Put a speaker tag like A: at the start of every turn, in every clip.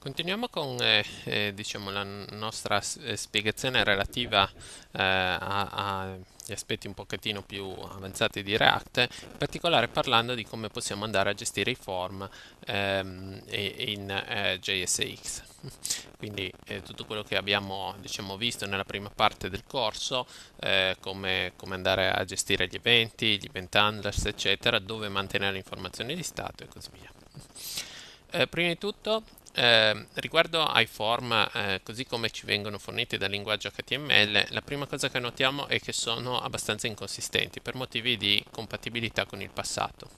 A: Continuiamo con eh, eh, diciamo, la nostra eh, spiegazione relativa eh, agli aspetti un pochettino più avanzati di React, in particolare parlando di come possiamo andare a gestire i form ehm, in eh, JSX. Quindi eh, tutto quello che abbiamo diciamo, visto nella prima parte del corso, come, come, andare a gestire gli eventi, gli event handlers, eccetera, dove mantenere le informazioni di stato e così via. prima di tutto eh, riguardo ai form, eh, così come ci vengono forniti dal linguaggio HTML, la prima cosa che notiamo è che sono abbastanza inconsistenti per motivi di compatibilità con il passato.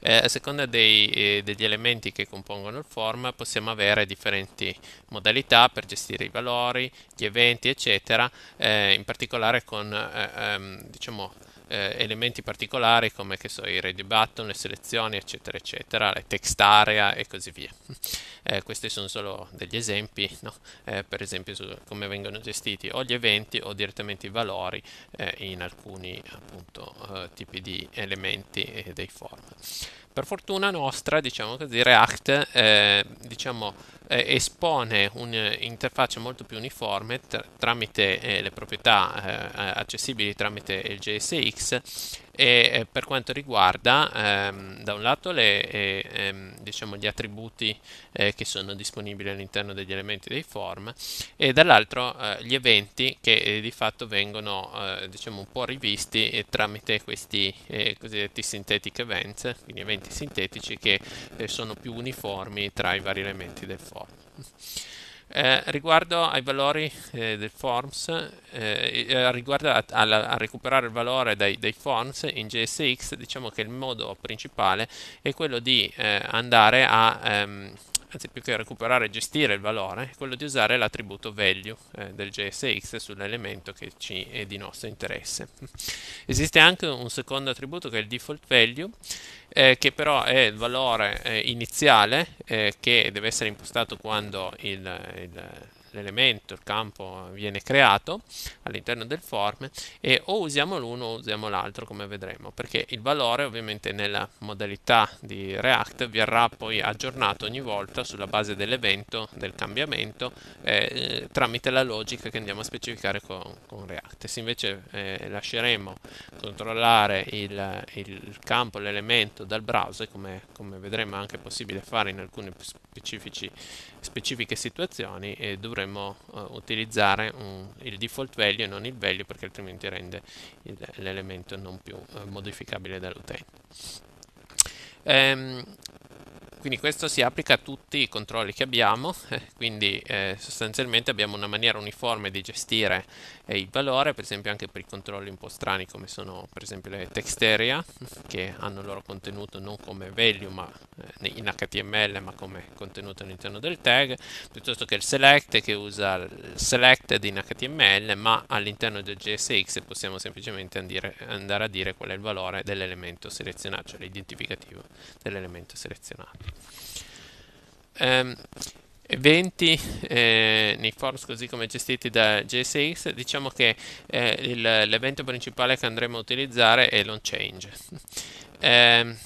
A: Eh, a seconda dei, eh, degli elementi che compongono il form possiamo avere differenti modalità per gestire i valori, gli eventi, eccetera, eh, in particolare con eh, ehm, diciamo, eh, elementi particolari come che so, i ready button, le selezioni, eccetera, eccetera, le text area e così via. Eh, questi sono solo degli esempi, no? eh, per esempio su come vengono gestiti o gli eventi o direttamente i valori eh, in alcuni appunto, eh, tipi di elementi e dei form. Per fortuna nostra, diciamo così, React eh, diciamo, eh, espone un'interfaccia eh, molto più uniforme tramite eh, le proprietà eh, accessibili tramite il JSX e eh, per quanto riguarda ehm, da un lato le, eh, ehm, diciamo gli attributi eh, che sono disponibili all'interno degli elementi dei form e dall'altro eh, gli eventi che eh, di fatto vengono eh, diciamo un po' rivisti tramite questi cosiddetti synthetic events quindi eventi sintetici che sono più uniformi tra i vari elementi del form eh, riguardo ai valori eh, del forms, eh, eh, riguardo a, a, a, recuperare il valore dai, dai, forms in JSX, diciamo che il modo principale è quello di eh, andare a ehm, anzi più che recuperare e gestire il valore, è quello di usare l'attributo value eh, del JSX sull'elemento che ci è di nostro interesse. Esiste anche un secondo attributo che è il default value, eh, che però è il valore eh, iniziale eh, che deve essere impostato quando il, il l'elemento, il campo viene creato all'interno del form e o usiamo l'uno o usiamo l'altro come vedremo perché il valore ovviamente nella modalità di React verrà poi aggiornato ogni volta sulla base dell'evento del cambiamento eh, tramite la logica che andiamo a specificare con, con React se invece eh, lasceremo controllare il, il campo, l'elemento dal browser come, come vedremo è anche possibile fare in alcuni specifici specifiche situazioni eh, dovremmo eh, utilizzare un, il default value e non il value perché altrimenti rende l'elemento non più eh, modificabile dall'utente. Ehm, quindi questo si applica a tutti i controlli che abbiamo, eh, quindi eh, sostanzialmente abbiamo una maniera uniforme di gestire il valore, per esempio anche per i controlli un po' strani come sono per esempio le text area che hanno il loro contenuto non come value ma eh, in HTML ma come contenuto all'interno del tag, piuttosto che il select che usa il selected in HTML ma all'interno del JSX possiamo semplicemente andire, andare a dire qual è il valore dell'elemento selezionato, cioè l'identificativo dell'elemento selezionato. Um, eventi eh, nei forums così come gestiti da JSX diciamo che eh, il, l'evento principale che andremo a utilizzare è l'onchange change ehm,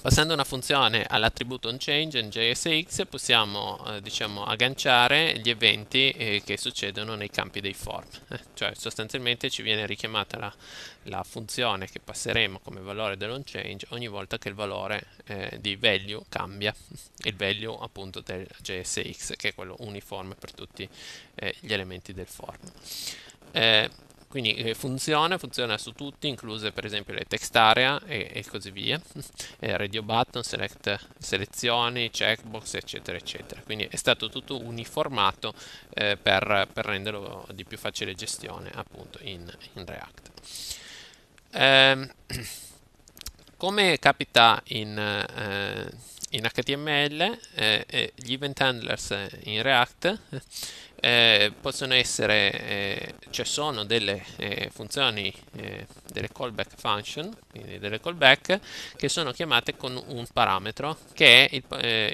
A: Passando una funzione all'attributo onChange in JSX possiamo eh, diciamo, agganciare gli eventi eh, che succedono nei campi dei form, eh, cioè sostanzialmente ci viene richiamata la, la funzione che passeremo come valore dell'onChange ogni volta che il valore eh, di value cambia, il value appunto del JSX che è quello uniforme per tutti eh, gli elementi del form. Eh, quindi eh, funziona, funziona su tutti, incluse per esempio le text area e, e così via, eh, radio button, select selezioni, checkbox, eccetera, eccetera. Quindi è stato tutto uniformato eh, per, per, renderlo di più facile gestione appunto in, in React. Ehm, come capita in eh, in HTML eh, gli event handlers eh, in React eh, possono essere, eh, ci cioè sono delle eh, funzioni, eh, delle callback function, quindi delle callback che sono chiamate con un parametro che è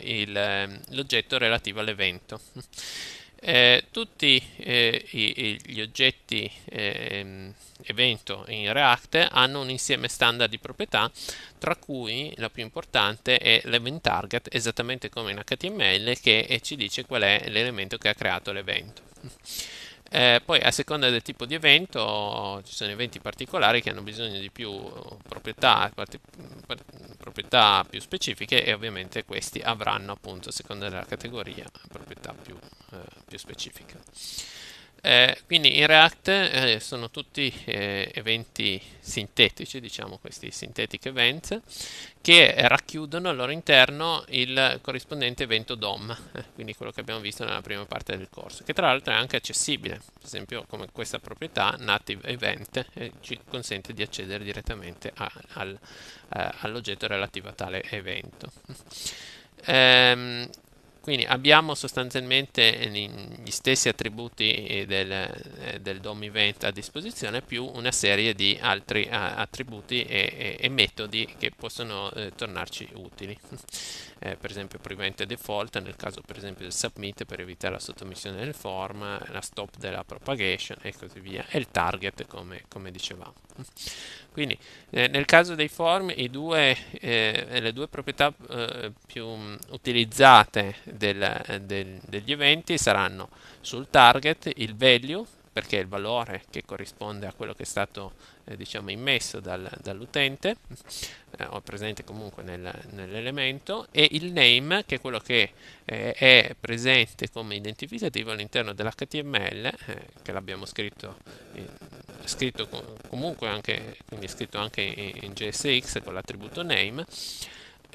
A: ehm, l'oggetto relativo all'evento. Eh, tutti eh, i, gli oggetti eh, evento in React hanno un insieme standard di proprietà, tra cui la più importante è l'event target, esattamente come in HTML, che eh, ci dice qual è l'elemento che ha creato l'evento. Eh, poi a seconda del tipo di evento ci sono eventi particolari che hanno bisogno di più proprietà, proprietà più specifiche e ovviamente questi avranno appunto a seconda della categoria proprietà più, eh, più specifica. Eh, quindi in React eh, sono tutti eh, eventi sintetici, diciamo questi synthetic events, che eh, racchiudono al loro interno il corrispondente evento DOM, eh, quindi quello che abbiamo visto nella prima parte del corso, che tra l'altro è anche accessibile, per esempio come questa proprietà native event ci consente di accedere direttamente a, al, all'oggetto relativo a tale evento. Ehm, quindi abbiamo sostanzialmente gli stessi attributi del, eh, del DOM event a disposizione più una serie di altri eh, attributi e, e, e metodi che possono eh, tornarci utili. eh, per esempio prevent e default nel caso per esempio del submit per evitare la sottomissione del form, la stop della propagation e così via, e il target come, come dicevamo. Quindi eh, nel caso dei form due, eh, le due proprietà più mm, utilizzate del, eh, del, degli eventi saranno sul target il value, perché è il valore che corrisponde a quello che è stato eh, diciamo immesso dal, dall'utente eh, o presente comunque nel, nell'elemento e il name che è quello che eh, è presente come identificativo all'interno dell'html eh, che l'abbiamo scritto, eh, scritto comunque anche quindi scritto anche in, in JSX con l'attributo name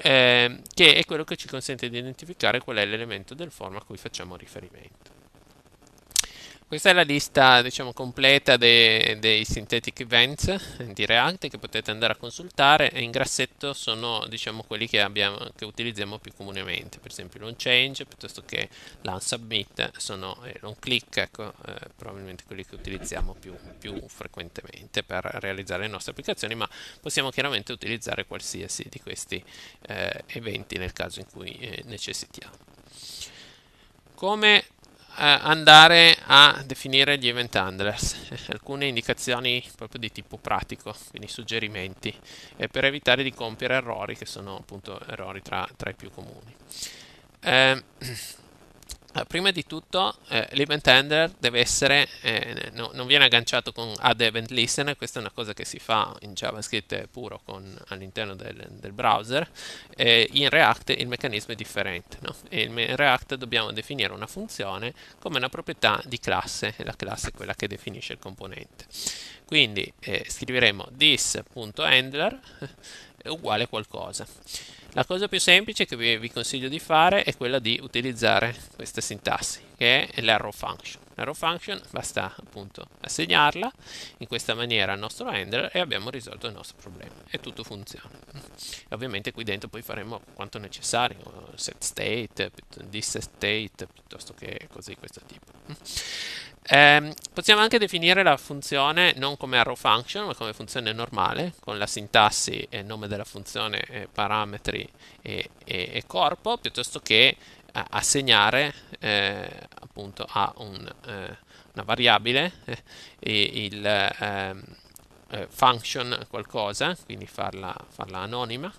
A: eh, che è quello che ci consente di identificare qual è l'elemento del form a cui facciamo riferimento. Questa è la lista diciamo, completa dei, dei synthetic events di React che potete andare a consultare e in grassetto sono diciamo, quelli che, abbiamo, che, utilizziamo più comunemente, per esempio l'on piuttosto che l'unsubmit, sono eh, l'on click, ecco, eh, probabilmente quelli che utilizziamo più, più frequentemente per realizzare le nostre applicazioni, ma possiamo chiaramente utilizzare qualsiasi di questi eh, eventi nel caso in cui eh, necessitiamo. Come andare a definire gli event handlers, alcune indicazioni proprio di tipo pratico, quindi suggerimenti, eh, per evitare di compiere errori che sono appunto errori tra, tra i più comuni. Eh, Eh, prima di tutto eh, l'event handler deve essere, eh, no, non viene agganciato con add event listener, questa è una cosa che si fa in JavaScript puro con, all'interno del, del browser, eh, in React il meccanismo è differente, no? in React dobbiamo definire una funzione come una proprietà di classe, e la classe è quella che definisce il componente. Quindi eh, scriveremo this.handler eh, uguale qualcosa. La cosa più semplice che vi, consiglio di fare è quella di utilizzare questa sintassi, che è l'arrow function arrow function, basta appunto assegnarla in questa maniera al nostro handler e abbiamo risolto il nostro problema e tutto funziona. E ovviamente qui dentro poi faremo quanto necessario, set state, disstate state, piuttosto che cose di questo tipo. Eh, possiamo anche definire la funzione non come arrow function ma come funzione normale con la sintassi e nome della funzione, parametri e, e, e corpo piuttosto che assegnare eh, appunto a un, eh, una variabile eh, il ehm, eh, function qualcosa, quindi farla, farla anonima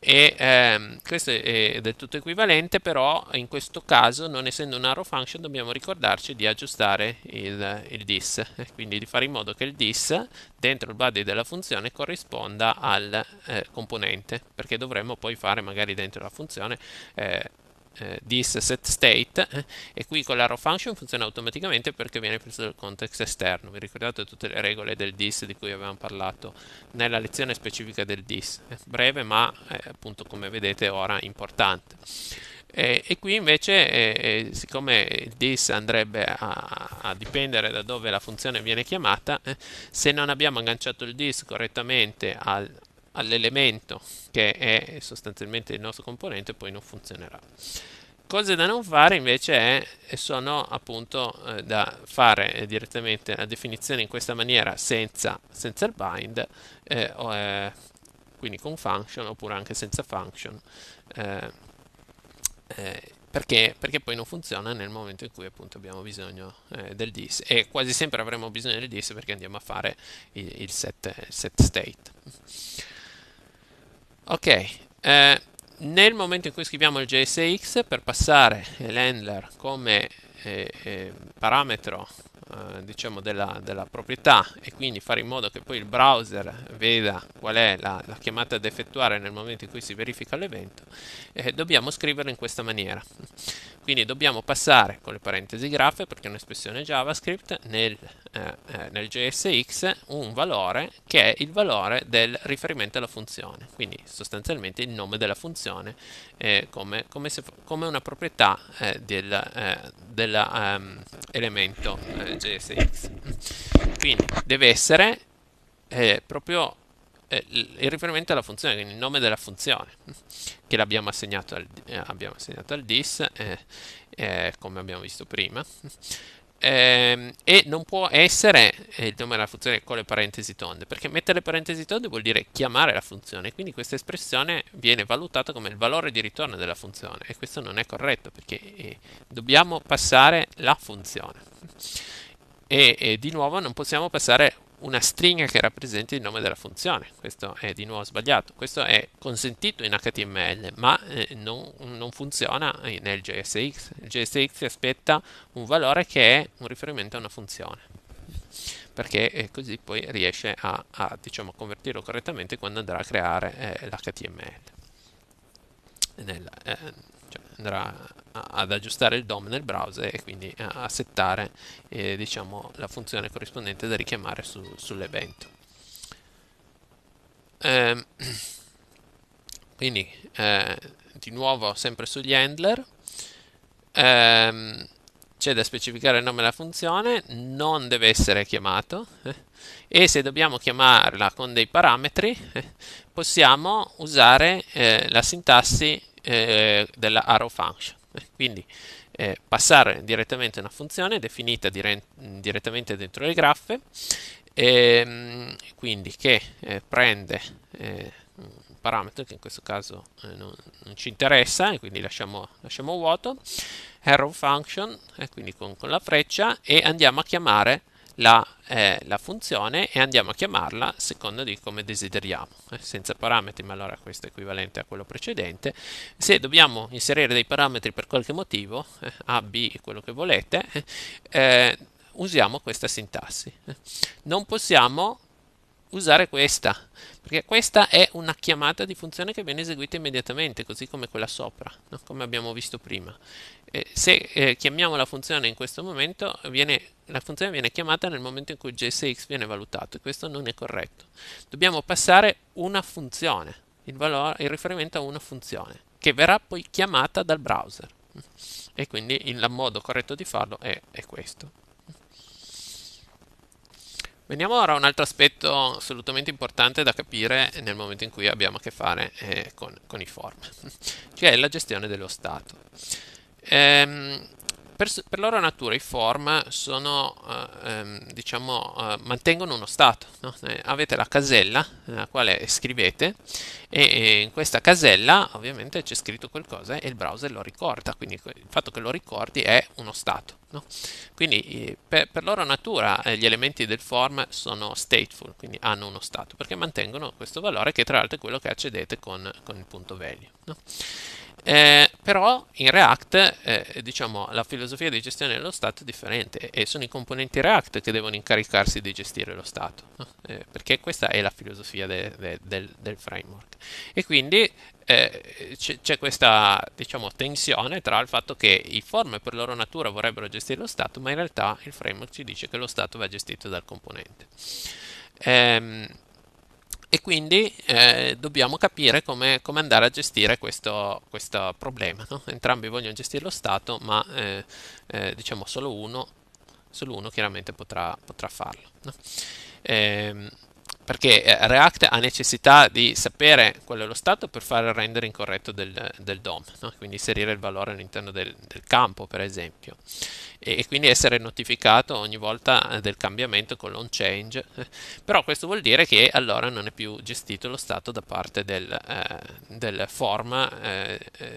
A: e ehm, questo è, è del tutto equivalente però in questo caso non essendo un arrow function dobbiamo ricordarci di aggiustare il, il dis eh, quindi di fare in modo che il dis dentro il body della funzione corrisponda al eh, componente perché dovremmo poi fare magari dentro la funzione eh, eh, this set state eh, e qui con l'arrow function funziona automaticamente perché viene preso dal context esterno. Vi ricordate tutte le regole del this di cui avevamo parlato nella lezione specifica del this, eh, breve ma appunto come vedete ora importante. E, e qui invece, eh, eh, siccome il this andrebbe a, a, dipendere da dove la funzione viene chiamata, eh, se non abbiamo agganciato il this correttamente al, all'elemento che è sostanzialmente il nostro componente poi non funzionerà. Cose da non fare invece è, sono appunto eh, da fare eh, direttamente la definizione in questa maniera senza, senza il bind, eh, o, eh, quindi con function oppure anche senza function, eh, eh, perché, perché, poi non funziona nel momento in cui appunto abbiamo bisogno del dis e quasi sempre avremo bisogno del dis perché andiamo a fare il, il, set, il set state. Ok, eh, nel momento in cui scriviamo il JSX per passare l'handler come eh, eh, parametro eh, diciamo della, della, proprietà e quindi fare in modo che poi il browser veda qual è la, la chiamata da effettuare nel momento in cui si verifica l'evento eh, dobbiamo scriverlo in questa maniera quindi dobbiamo passare con le parentesi graffe, perché è un'espressione JavaScript, nel, eh, eh nel JSX un valore che è il valore del riferimento alla funzione, quindi sostanzialmente il nome della funzione eh, come, come, se, come, una proprietà dell'elemento eh, del, um, eh, ehm, JSX. Quindi deve essere proprio eh, il riferimento alla funzione, quindi il nome della funzione che l'abbiamo assegnato al, eh, assegnato al dis, eh, eh, come abbiamo visto prima, ehm, e non può essere eh, il nome della funzione con le parentesi tonde, perché mettere le parentesi tonde vuol dire chiamare la funzione, quindi questa espressione viene valutata come il valore di ritorno della funzione e questo non è corretto perché eh, dobbiamo passare la funzione. E, e, di nuovo non possiamo passare una stringa che rappresenta il nome della funzione. Questo è di nuovo sbagliato. Questo è consentito in HTML, ma eh, non, non, funziona nel JSX. Il JSX aspetta un valore che è un riferimento a una funzione, perché eh, così poi riesce a, a diciamo, convertirlo correttamente quando andrà a creare eh, l'HTML. Nel, eh, andrà ad aggiustare il DOM nel browser e quindi a settare eh, diciamo, la funzione corrispondente da richiamare su, sull'evento. Eh, quindi eh, di nuovo sempre sugli handler ehm, c'è da specificare il nome della funzione, non deve essere chiamato eh, e se dobbiamo chiamarla con dei parametri eh, possiamo usare eh, la sintassi eh, della arrow function. Quindi eh, passare direttamente una funzione definita dire mm, direttamente dentro le graffe, ehm, quindi che eh, prende eh, un parametro che in questo caso eh, non, non, ci interessa, e quindi lasciamo, lasciamo vuoto, arrow function, quindi con, con la freccia, e andiamo a chiamare la, eh, la, funzione e andiamo a chiamarla secondo di come desideriamo, eh, senza parametri, ma allora questo è equivalente a quello precedente. Se dobbiamo inserire dei parametri per qualche motivo, eh, A, B, quello che volete, eh, eh, usiamo questa sintassi. Non possiamo usare questa perché questa è una chiamata di funzione che viene eseguita immediatamente, così come quella sopra, no? come abbiamo visto prima. Eh, se eh, chiamiamo la funzione in questo momento, viene, la funzione viene chiamata nel momento in cui JSX viene valutato, e questo non è corretto. Dobbiamo passare una funzione, il, valore, il riferimento a una funzione, che verrà poi chiamata dal browser. E quindi il modo corretto di farlo è, è questo. Veniamo ora a un altro aspetto assolutamente importante da capire nel momento in cui abbiamo a che fare eh, con, con, i form, cioè la gestione dello stato. Ehm, per, per, loro natura i form sono, eh, ehm, diciamo, eh, mantengono uno stato. No? Eh, avete la casella nella eh, quale scrivete e, e in questa casella ovviamente c'è scritto qualcosa e il browser lo ricorda, quindi il fatto che lo ricordi è uno stato. No? Quindi per, per, loro natura eh, gli elementi del form sono stateful, quindi hanno uno stato, perché mantengono questo valore che tra l'altro è quello che accedete con, con il punto value. No? Eh, però in React eh, diciamo, la filosofia di gestione dello stato è differente e sono i componenti React che devono incaricarsi di gestire lo stato, no? eh, perché questa è la filosofia de, de, del, del, framework. E quindi eh, c'è questa diciamo, tensione tra il fatto che i form per loro natura vorrebbero gestire lo stato, ma in realtà il framework ci dice che lo stato va gestito dal componente. Ehm, e quindi eh, dobbiamo capire come, come, andare a gestire questo, questo problema. No? Entrambi vogliono gestire lo Stato, ma eh, eh, diciamo solo uno, solo uno chiaramente potrà, potrà farlo. No? Ehm, perché eh, React ha necessità di sapere qual è lo stato per fare il rendering corretto del, del DOM, no? quindi inserire il valore all'interno del, del campo per esempio e, e, quindi essere notificato ogni volta eh, del cambiamento con l'on change, però questo vuol dire che allora non è più gestito lo stato da parte del, eh, del form, eh, eh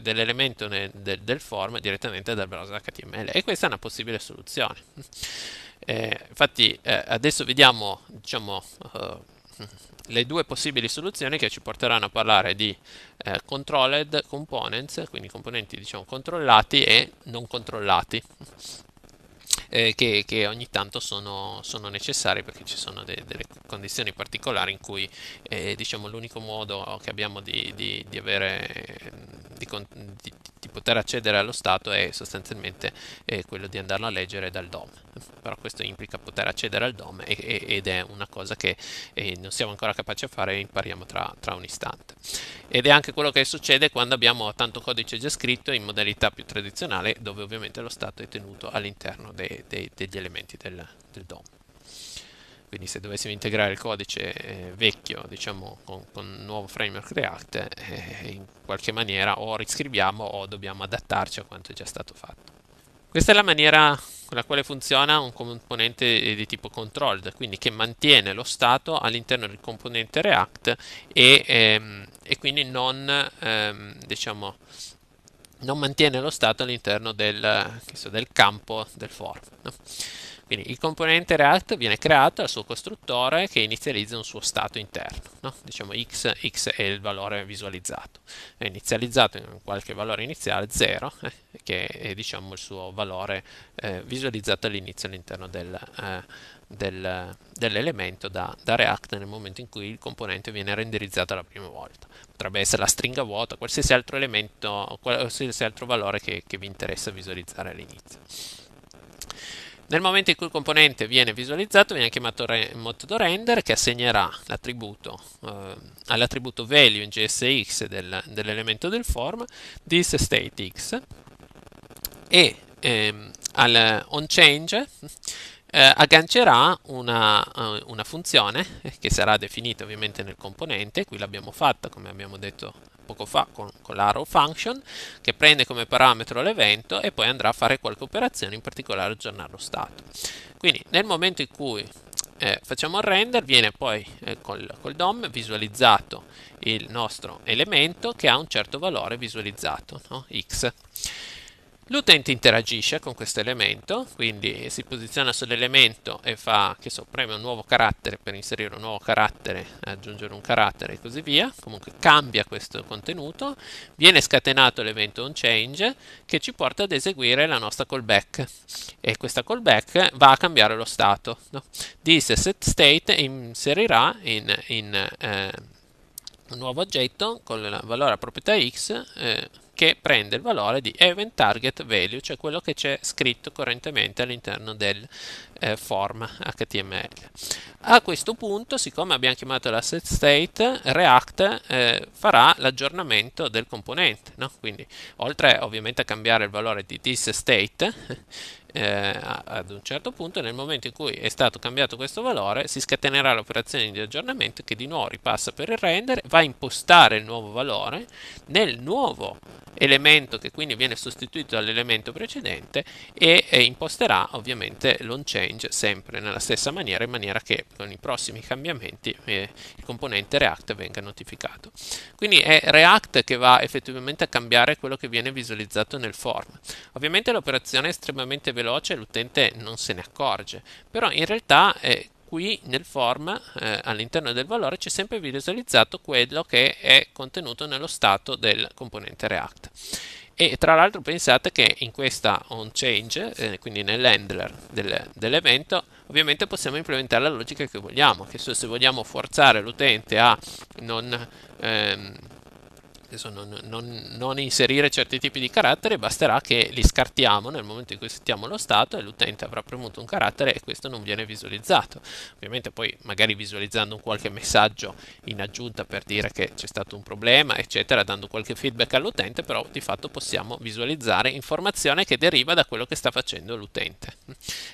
A: dell'elemento nel, del, del form direttamente dal browser HTML e questa è una possibile soluzione. Eh, infatti eh, adesso vediamo diciamo, uh, le due possibili soluzioni che ci porteranno a parlare di eh, controlled components, quindi componenti diciamo, controllati e non controllati. Eh, che, che, ogni tanto sono, sono, necessari perché ci sono de, delle condizioni particolari in cui eh, diciamo, l'unico modo che abbiamo di, di, di, avere, di, poter accedere allo Stato è sostanzialmente eh, quello di andarlo a leggere dal DOM. Però questo implica poter accedere al DOM e, e, ed è una cosa che eh, non siamo ancora capaci a fare e impariamo tra, tra, un istante. Ed è anche quello che succede quando abbiamo tanto codice già scritto in modalità più tradizionale dove ovviamente lo Stato è tenuto all'interno de, de, degli elementi del, del DOM quindi se dovessimo integrare il codice eh, vecchio diciamo con, con un nuovo framework React eh, in qualche maniera o riscriviamo o dobbiamo adattarci a quanto è già stato fatto questa è la maniera con la quale funziona un componente di tipo controlled quindi che mantiene lo stato all'interno del componente React e, ehm, e quindi non ehm, diciamo non mantiene lo stato all'interno del, so, del campo del form. no? Quindi il componente React viene creato dal suo costruttore che inizializza un suo stato interno, no? diciamo x, x è il valore visualizzato, è inizializzato in qualche valore iniziale 0, eh, che è diciamo il suo valore eh, visualizzato all'inizio all'interno del, eh, del, dell'elemento da, da, React nel momento in cui il componente viene renderizzato la prima volta. Potrebbe essere la stringa vuota, qualsiasi altro elemento, qualsiasi altro valore che, che vi interessa visualizzare all'inizio. Nel momento in cui il componente viene visualizzato viene chiamato re- metodo render che assegnerà l'attributo, eh, all'attributo value in gsx del, dell'elemento del form this state x e ehm, al onChange eh, aggancerà una, eh, una, funzione che sarà definita ovviamente nel componente, qui l'abbiamo fatta come abbiamo detto poco fa con, con l'arrow function, che prende come parametro l'evento e poi andrà a fare qualche operazione, in particolare aggiornare lo stato. Quindi nel momento in cui eh, facciamo il render, viene poi eh, col, col, DOM visualizzato il nostro elemento che ha un certo valore visualizzato, no? x. L'utente interagisce con questo elemento, quindi si posiziona sull'elemento e fa, che so, preme un nuovo carattere per inserire un nuovo carattere, aggiungere un carattere e così via. Comunque cambia questo contenuto, viene scatenato l'evento onChange che ci porta ad eseguire la nostra callback e questa callback va a cambiare lo stato. No? This setState inserirà in, in eh, un nuovo oggetto con il valore a proprietà x eh, che prende il valore di event target value, cioè quello che c'è scritto correntemente all'interno del eh, form HTML. A questo punto, siccome abbiamo chiamato l'asset state, React eh, farà l'aggiornamento del componente, no? quindi oltre ovviamente a cambiare il valore di this state, eh, ad un certo punto nel momento in cui è stato cambiato questo valore si scatenerà l'operazione di aggiornamento che di nuovo ripassa per il render va a impostare il nuovo valore nel nuovo elemento che quindi viene sostituito dall'elemento precedente e, e imposterà ovviamente lon change sempre nella stessa maniera in maniera che con i prossimi cambiamenti eh, il componente React venga notificato. Quindi è React che va effettivamente a cambiare quello che viene visualizzato nel form. Ovviamente l'operazione è estremamente veloce e l'utente non se ne accorge, però in realtà eh, qui nel form eh, all'interno del valore c'è sempre visualizzato quello che è contenuto nello stato del componente React e tra l'altro pensate che in questa on change, eh, quindi nell'handler del, dell'evento, ovviamente possiamo implementare la logica che vogliamo, che se vogliamo forzare l'utente a non ehm, adesso non, non, non inserire certi tipi di caratteri, basterà che li scartiamo nel momento in cui settiamo lo stato e l'utente avrà premuto un carattere e questo non viene visualizzato. Ovviamente poi magari visualizzando un qualche messaggio in aggiunta per dire che c'è stato un problema, eccetera, dando qualche feedback all'utente, però di fatto possiamo visualizzare informazione che deriva da quello che sta facendo l'utente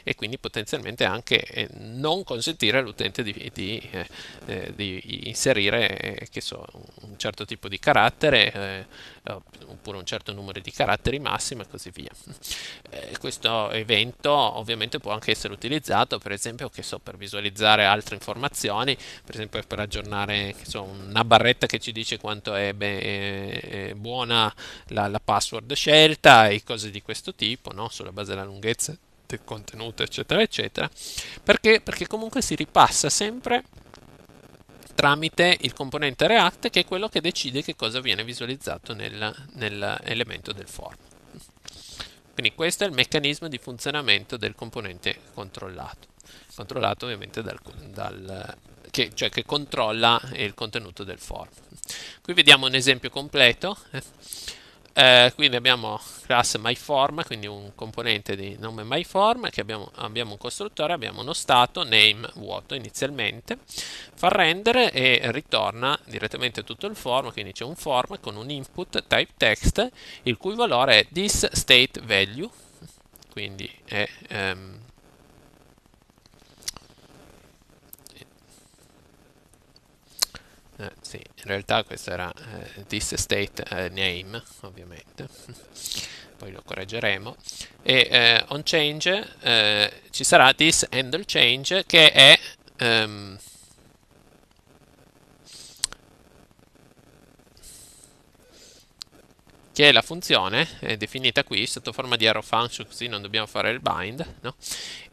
A: e quindi potenzialmente anche eh, non consentire all'utente di, di, eh, eh di inserire eh, so, un certo tipo di carattere lettere, eh, eh, oppure un certo numero di caratteri massimo e così via. Eh, questo evento ovviamente può anche essere utilizzato per esempio so, per visualizzare altre informazioni, per esempio per aggiornare so, una barretta che ci dice quanto è, be- è buona la, la, password scelta e cose di questo tipo, no? sulla base della lunghezza del contenuto eccetera eccetera perché, perché comunque si ripassa sempre tramite il componente React che è quello che decide che cosa viene visualizzato nell'elemento nel del form. Quindi questo è il meccanismo di funzionamento del componente controllato, controllato ovviamente dal, dal che, cioè che controlla il contenuto del form. Qui vediamo un esempio completo. Eh. Eh, quindi abbiamo classe MyForm, quindi un componente di nome MyForm, che abbiamo, abbiamo, un costruttore, abbiamo uno stato, name vuoto inizialmente, fa rendere e ritorna direttamente tutto il form, quindi c'è un form con un input type text, il cui valore è this state value, quindi è... Ehm, eh, sì, in realtà questo era eh, this state eh, name, ovviamente, poi lo correggeremo, e eh, on change eh, ci sarà this handle change che è ehm, che è la funzione è definita qui sotto forma di arrow function così non dobbiamo fare il bind no?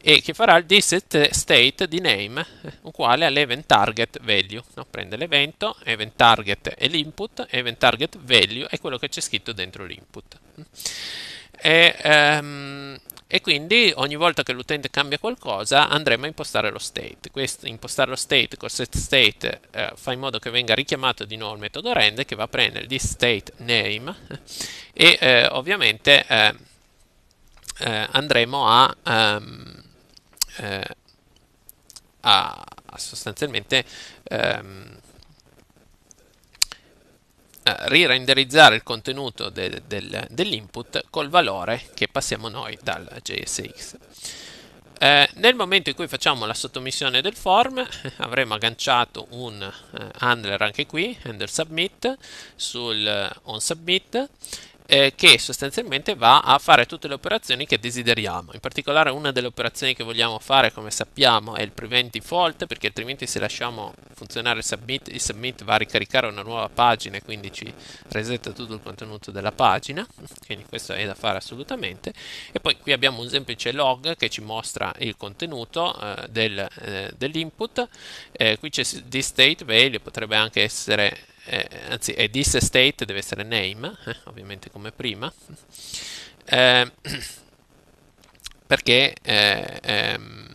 A: e che farà il disset state di name uguale all'event target value no? prende l'evento, event target è l'input, event target value è quello che c'è scritto dentro l'input e, um, e quindi ogni volta che l'utente cambia qualcosa andremo a impostare lo state. Questo, impostare lo state col set state eh, fa in modo che venga richiamato di nuovo il metodo rend che va a prendere il state name e eh, ovviamente eh, eh andremo a, um, a sostanzialmente um, eh, rirenderizzare il contenuto de, del, dell'input col valore che passiamo noi dal JSX. Eh, nel momento in cui facciamo la sottomissione del form avremo agganciato un eh, handler anche qui, handler submit sul eh, on submit eh, che sostanzialmente va a fare tutte le operazioni che desideriamo. In particolare una delle operazioni che vogliamo fare, come sappiamo, è il prevent default, perché altrimenti se lasciamo funzionare il submit, il submit va a ricaricare una nuova pagina e quindi ci resetta tutto il contenuto della pagina, quindi questo è da fare assolutamente. E poi qui abbiamo un semplice log che ci mostra il contenuto eh, del, eh, dell'input, eh, qui c'è this state value, potrebbe anche essere eh, anzi è this state, deve essere name, eh, ovviamente come prima, eh, perché eh, ehm,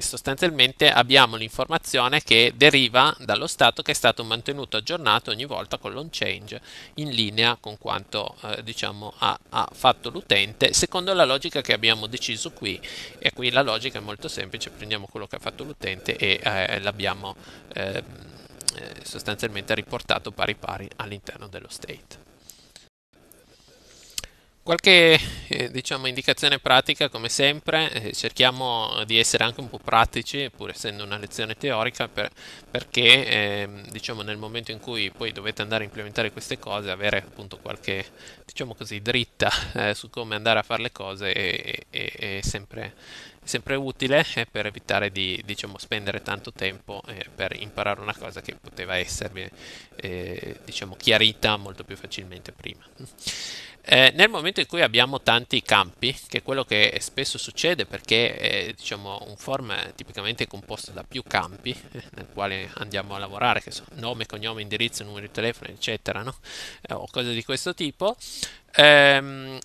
A: sostanzialmente abbiamo l'informazione che deriva dallo stato che è stato mantenuto aggiornato ogni volta con l'on change in linea con quanto eh, diciamo, ha, ha fatto l'utente secondo la logica che abbiamo deciso qui e qui la logica è molto semplice prendiamo quello che ha fatto l'utente e eh, l'abbiamo ehm, eh, sostanzialmente riportato pari pari all'interno dello state. Qualche eh, diciamo, indicazione pratica, come sempre, eh, cerchiamo di essere anche un po' pratici, pur essendo una lezione teorica, per, perché eh, diciamo, nel momento in cui poi dovete andare a implementare queste cose, avere appunto qualche diciamo così, dritta eh, su come andare a fare le cose è, è, è sempre sempre utile eh, per evitare di diciamo, spendere tanto tempo eh, per imparare una cosa che poteva esservi eh, diciamo, chiarita molto più facilmente prima. Eh, nel momento in cui abbiamo tanti campi, che è quello che spesso succede perché eh, diciamo, un form è tipicamente composto da più campi eh, nel quale andiamo a lavorare, che sono nome, cognome, indirizzo, numero di telefono, eccetera, no? o cose di questo tipo, ehm,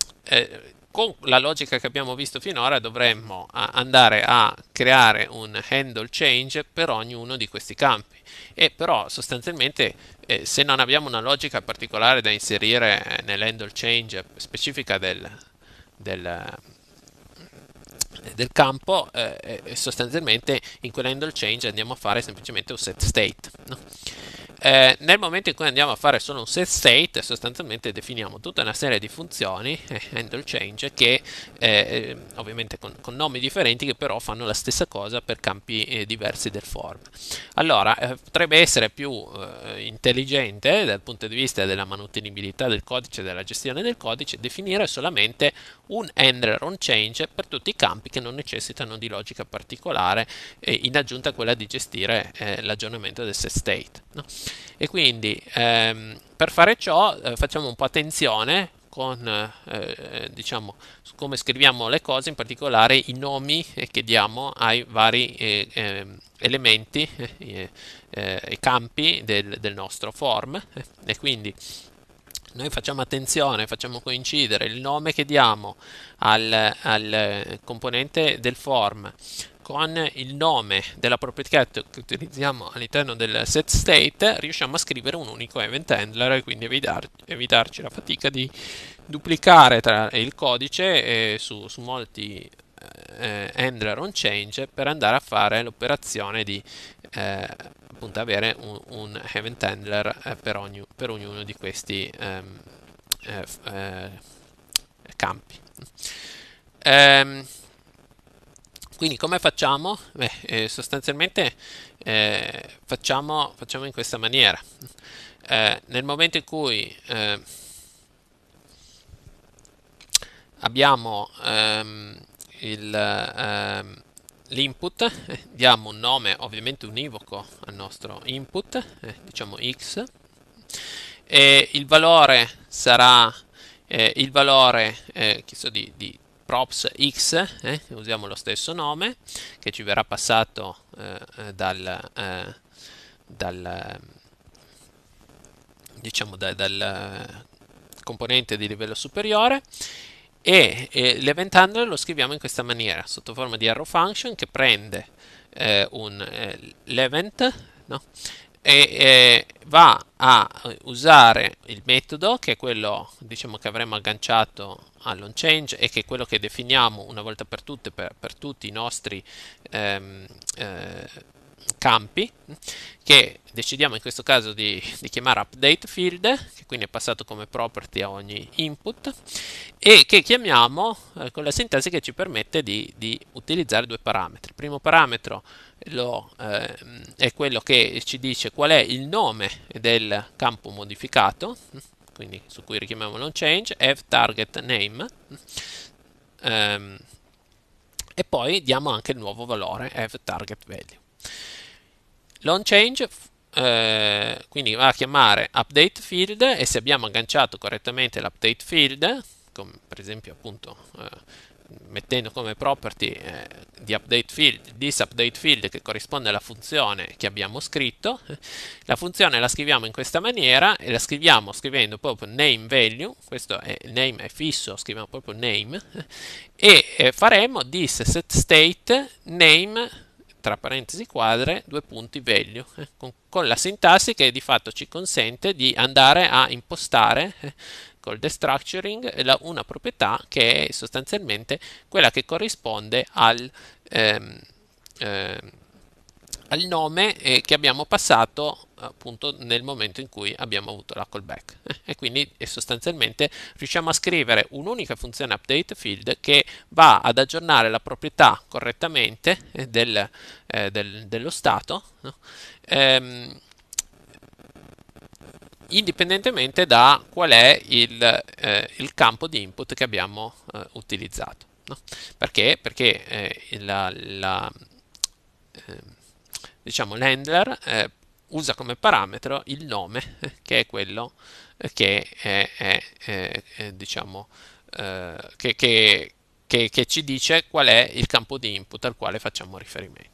A: con la logica che abbiamo visto finora dovremmo andare a creare un handle change per ognuno di questi campi e però sostanzialmente eh, se non abbiamo una logica particolare da inserire eh, nell'handle change specifica del, del, eh, del campo eh, eh, sostanzialmente in quell'handle change andiamo a fare semplicemente un set state no? eh, nel momento in cui andiamo a fare solo un set state, sostanzialmente definiamo tutta una serie di funzioni, eh, handle change, che eh, eh ovviamente con, con, nomi differenti, che però fanno la stessa cosa per campi eh, diversi del form. Allora, eh, potrebbe essere più intelligente dal punto di vista della manutenibilità del codice e della gestione del codice definire solamente un handler on change per tutti i campi che non necessitano di logica particolare eh, in aggiunta a quella di gestire eh, l'aggiornamento del set state. No? E quindi ehm, per fare ciò eh, facciamo un po' attenzione con eh, eh, diciamo come scriviamo le cose, in particolare i nomi eh, che diamo ai vari ehm, elementi e campi del, del nostro form e quindi noi facciamo attenzione, facciamo coincidere il nome che diamo al, al componente del form con il nome della proprietà che utilizziamo all'interno del set state riusciamo a scrivere un unico event handler e quindi evitar evitarci la fatica di duplicare il codice eh, su, su, molti eh, handler on change per andare a fare l'operazione di eh, appunto avere un, un event handler eh, per, ogni, per, ognuno di questi ehm, eh, eh, campi. Ehm, quindi come facciamo? Beh, eh, sostanzialmente facciamo, facciamo, in questa maniera. nel momento in cui abbiamo ehm, il, ehm, l'input, diamo un nome ovviamente univoco al nostro input, eh, diciamo x, e il valore sarà eh, il valore eh, so, di, di, props x, eh, usiamo lo stesso nome, che ci verrà passato eh, eh, dal, dal, diciamo, da, dal componente di livello superiore, e, e l'event handler lo scriviamo in questa maniera, sotto forma di arrow function che prende eh, un, eh, l'event no? e va a usare il metodo che è quello diciamo, che avremmo agganciato all'onChange e che è quello che definiamo una volta per tutte per, per tutti i nostri ehm, eh, campi che decidiamo in questo caso di, di, chiamare update field che quindi è passato come property a ogni input e che chiamiamo eh, con la sintesi che ci permette di, di, utilizzare due parametri il primo parametro lo, eh, è quello che ci dice qual è il nome del campo modificato quindi su cui richiamiamo non change have ehm, e poi diamo anche il nuovo valore have Long change, eh, quindi va a chiamare update field e se abbiamo agganciato correttamente l'update field, come per esempio appunto eh, mettendo come property eh, di update field this field che corrisponde alla funzione che abbiamo scritto la funzione la scriviamo in questa maniera e la scriviamo scrivendo proprio name value questo è name è fisso scriviamo proprio name e eh, faremo this set state name tra parentesi quadre, due punti value, eh, con, con, la sintassi che di fatto ci consente di andare a impostare eh, col destructuring la, una proprietà che è sostanzialmente quella che corrisponde al, ehm, ehm, al nome eh, che abbiamo passato appunto nel momento in cui abbiamo avuto la callback e quindi e sostanzialmente riusciamo a scrivere un'unica funzione update field che va ad aggiornare la proprietà correttamente eh, del, eh, del, dello stato no? ehm, indipendentemente da qual è il, eh, il, campo di input che abbiamo eh, utilizzato. No? Perché? Perché eh, la, la, ehm, diciamo, l'handler eh, usa come parametro il nome, che è quello che è, è, è, diciamo, eh, che, che, che, che ci dice qual è il campo di input al quale facciamo riferimento.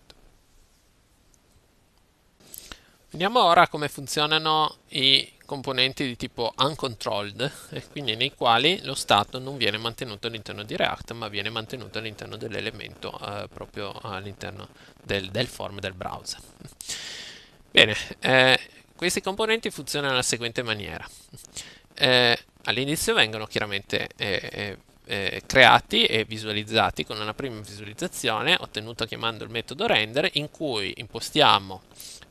A: Vediamo ora come funzionano i componenti di tipo uncontrolled, eh, quindi nei quali lo stato non viene mantenuto all'interno di React, ma viene mantenuto all'interno dell'elemento, eh, proprio all'interno del, del form del browser. Bene, eh, questi componenti funzionano nella seguente maniera. Eh, all'inizio vengono chiaramente eh, eh, eh, creati e visualizzati con una prima visualizzazione ottenuta chiamando il metodo render in cui impostiamo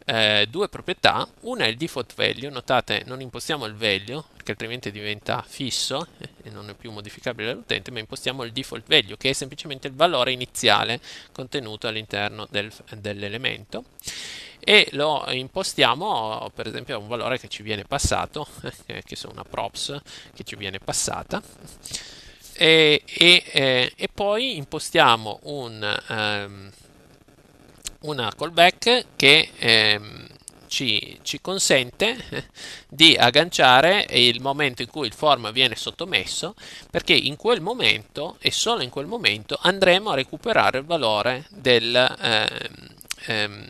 A: eh, due proprietà, una è il default value, notate non impostiamo il value perché altrimenti diventa fisso e non è più modificabile dall'utente, ma impostiamo il default value che è semplicemente il valore iniziale contenuto all'interno del, dell'elemento e lo impostiamo per esempio a un valore che ci viene passato, eh, che sono una props che ci viene passata. E, e, eh, e poi impostiamo un, um, una callback che ehm, ci, ci, consente eh, di agganciare il momento in cui il form viene sottomesso perché in quel momento e solo in quel momento andremo a recuperare il valore del, ehm, ehm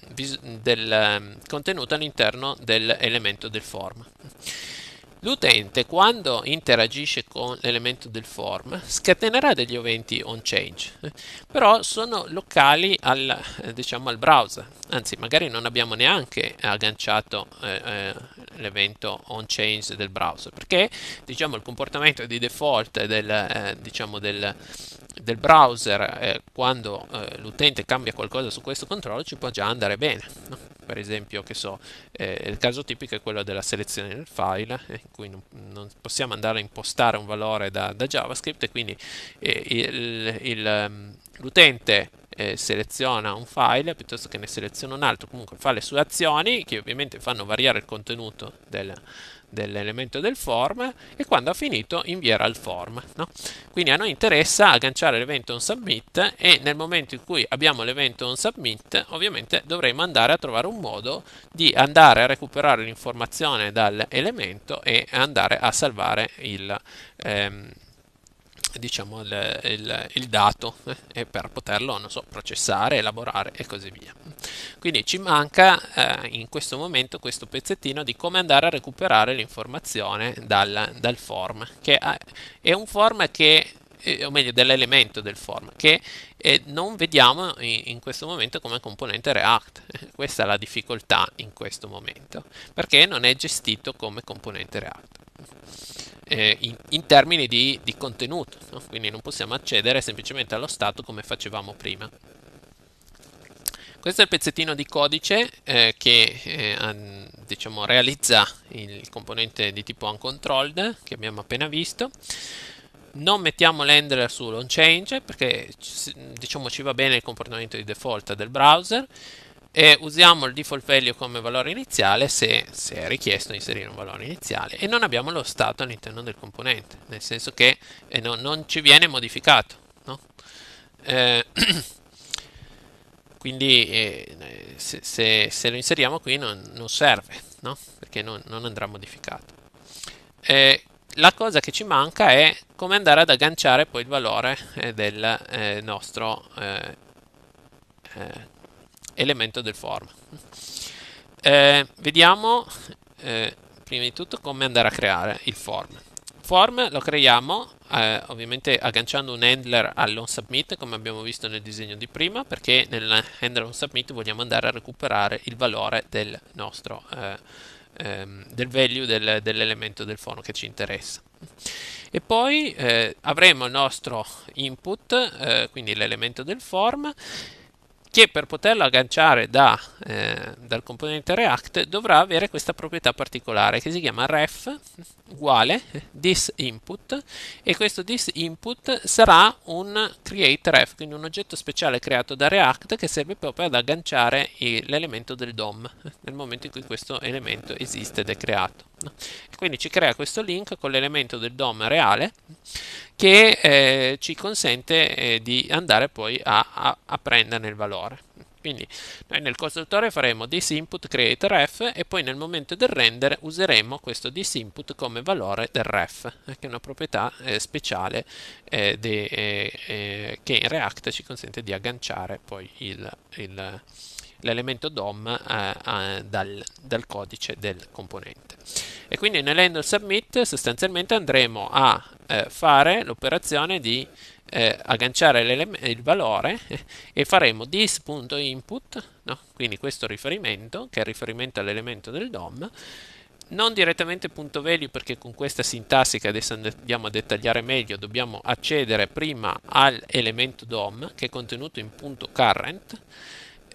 A: del ehm, contenuto all'interno dell'elemento del form. L'utente quando interagisce con l'elemento del form scatenerà degli eventi on change, però sono locali al, diciamo, al browser, anzi magari non abbiamo neanche agganciato eh, eh l'evento on change del browser, perché diciamo, il comportamento di default del, eh, diciamo del, del browser eh, quando eh, l'utente cambia qualcosa su questo controllo ci può già andare bene. No? Per esempio, che so, eh, il caso tipico è quello della selezione del file cui non, non possiamo andare a impostare un valore da, da JavaScript e quindi eh, il, il, ehm, l'utente eh, seleziona un file piuttosto che ne seleziona un altro, comunque fa le sue azioni che ovviamente fanno variare il contenuto del, dell'elemento del form e quando ha finito invierà il form. No? Quindi a noi interessa agganciare l'evento submit e nel momento in cui abbiamo l'evento submit ovviamente dovremo andare a trovare un modo di andare a recuperare l'informazione dall'elemento e andare a salvare il... Ehm, diciamo, il, il, il dato eh, per poterlo so, processare, elaborare e così via. Quindi ci manca eh, in questo momento questo pezzettino di come andare a recuperare l'informazione dal, dal form, che è un form che eh, o meglio dell'elemento del form che eh, non vediamo in, in, questo momento come componente React questa è la difficoltà in questo momento perché non è gestito come componente React eh, in, in, termini di, di contenuto, no? quindi non possiamo accedere semplicemente allo stato come facevamo prima. Questo è il pezzettino di codice eh, che eh, diciamo, realizza il componente di tipo uncontrolled che abbiamo appena visto. Non mettiamo l'handler su onChange perché diciamo, ci va bene il comportamento di default del browser e usiamo il default value come valore iniziale se, se, è richiesto inserire un valore iniziale e non abbiamo lo stato all'interno del componente nel senso che eh, no, non ci viene modificato no? eh, quindi eh, se, se, se, lo inseriamo qui non, non serve no? perché non, non, andrà modificato eh, la cosa che ci manca è come andare ad agganciare poi il valore eh, del eh, nostro elemento del form. Eh, vediamo eh, prima di tutto come andare a creare il form. Form lo creiamo eh, ovviamente agganciando un handler all'onSubmit come abbiamo visto nel disegno di prima perché nel handler onSubmit vogliamo andare a recuperare il valore del nostro eh, ehm, del value del, dell'elemento del form che ci interessa e poi eh, avremo il nostro input eh, quindi l'elemento del form che per poterla agganciare da, eh, dal componente React dovrà avere questa proprietà particolare che si chiama ref uguale thisInput e questo thisInput sarà un createRef, quindi un oggetto speciale creato da React che serve proprio ad agganciare l'elemento del DOM nel momento in cui questo elemento esiste ed è creato. Quindi ci crea questo link con l'elemento del DOM reale che eh, ci consente eh, di andare poi a, a, a prenderne il valore. Quindi noi nel costruttore faremo disinput create ref e poi nel momento del render useremo questo disinput come valore del ref, che è una proprietà eh, speciale eh, de, eh, eh che in React ci consente di agganciare poi il, il l'elemento DOM eh, eh, dal, dal, codice del componente. E quindi nel nell'handle submit sostanzialmente andremo a eh, fare l'operazione di eh, agganciare il valore eh, e faremo this.input, no? quindi questo riferimento, che è riferimento all'elemento del DOM, non direttamente punto value perché con questa sintassi che adesso andiamo a dettagliare meglio dobbiamo accedere prima all'elemento DOM che è contenuto in punto current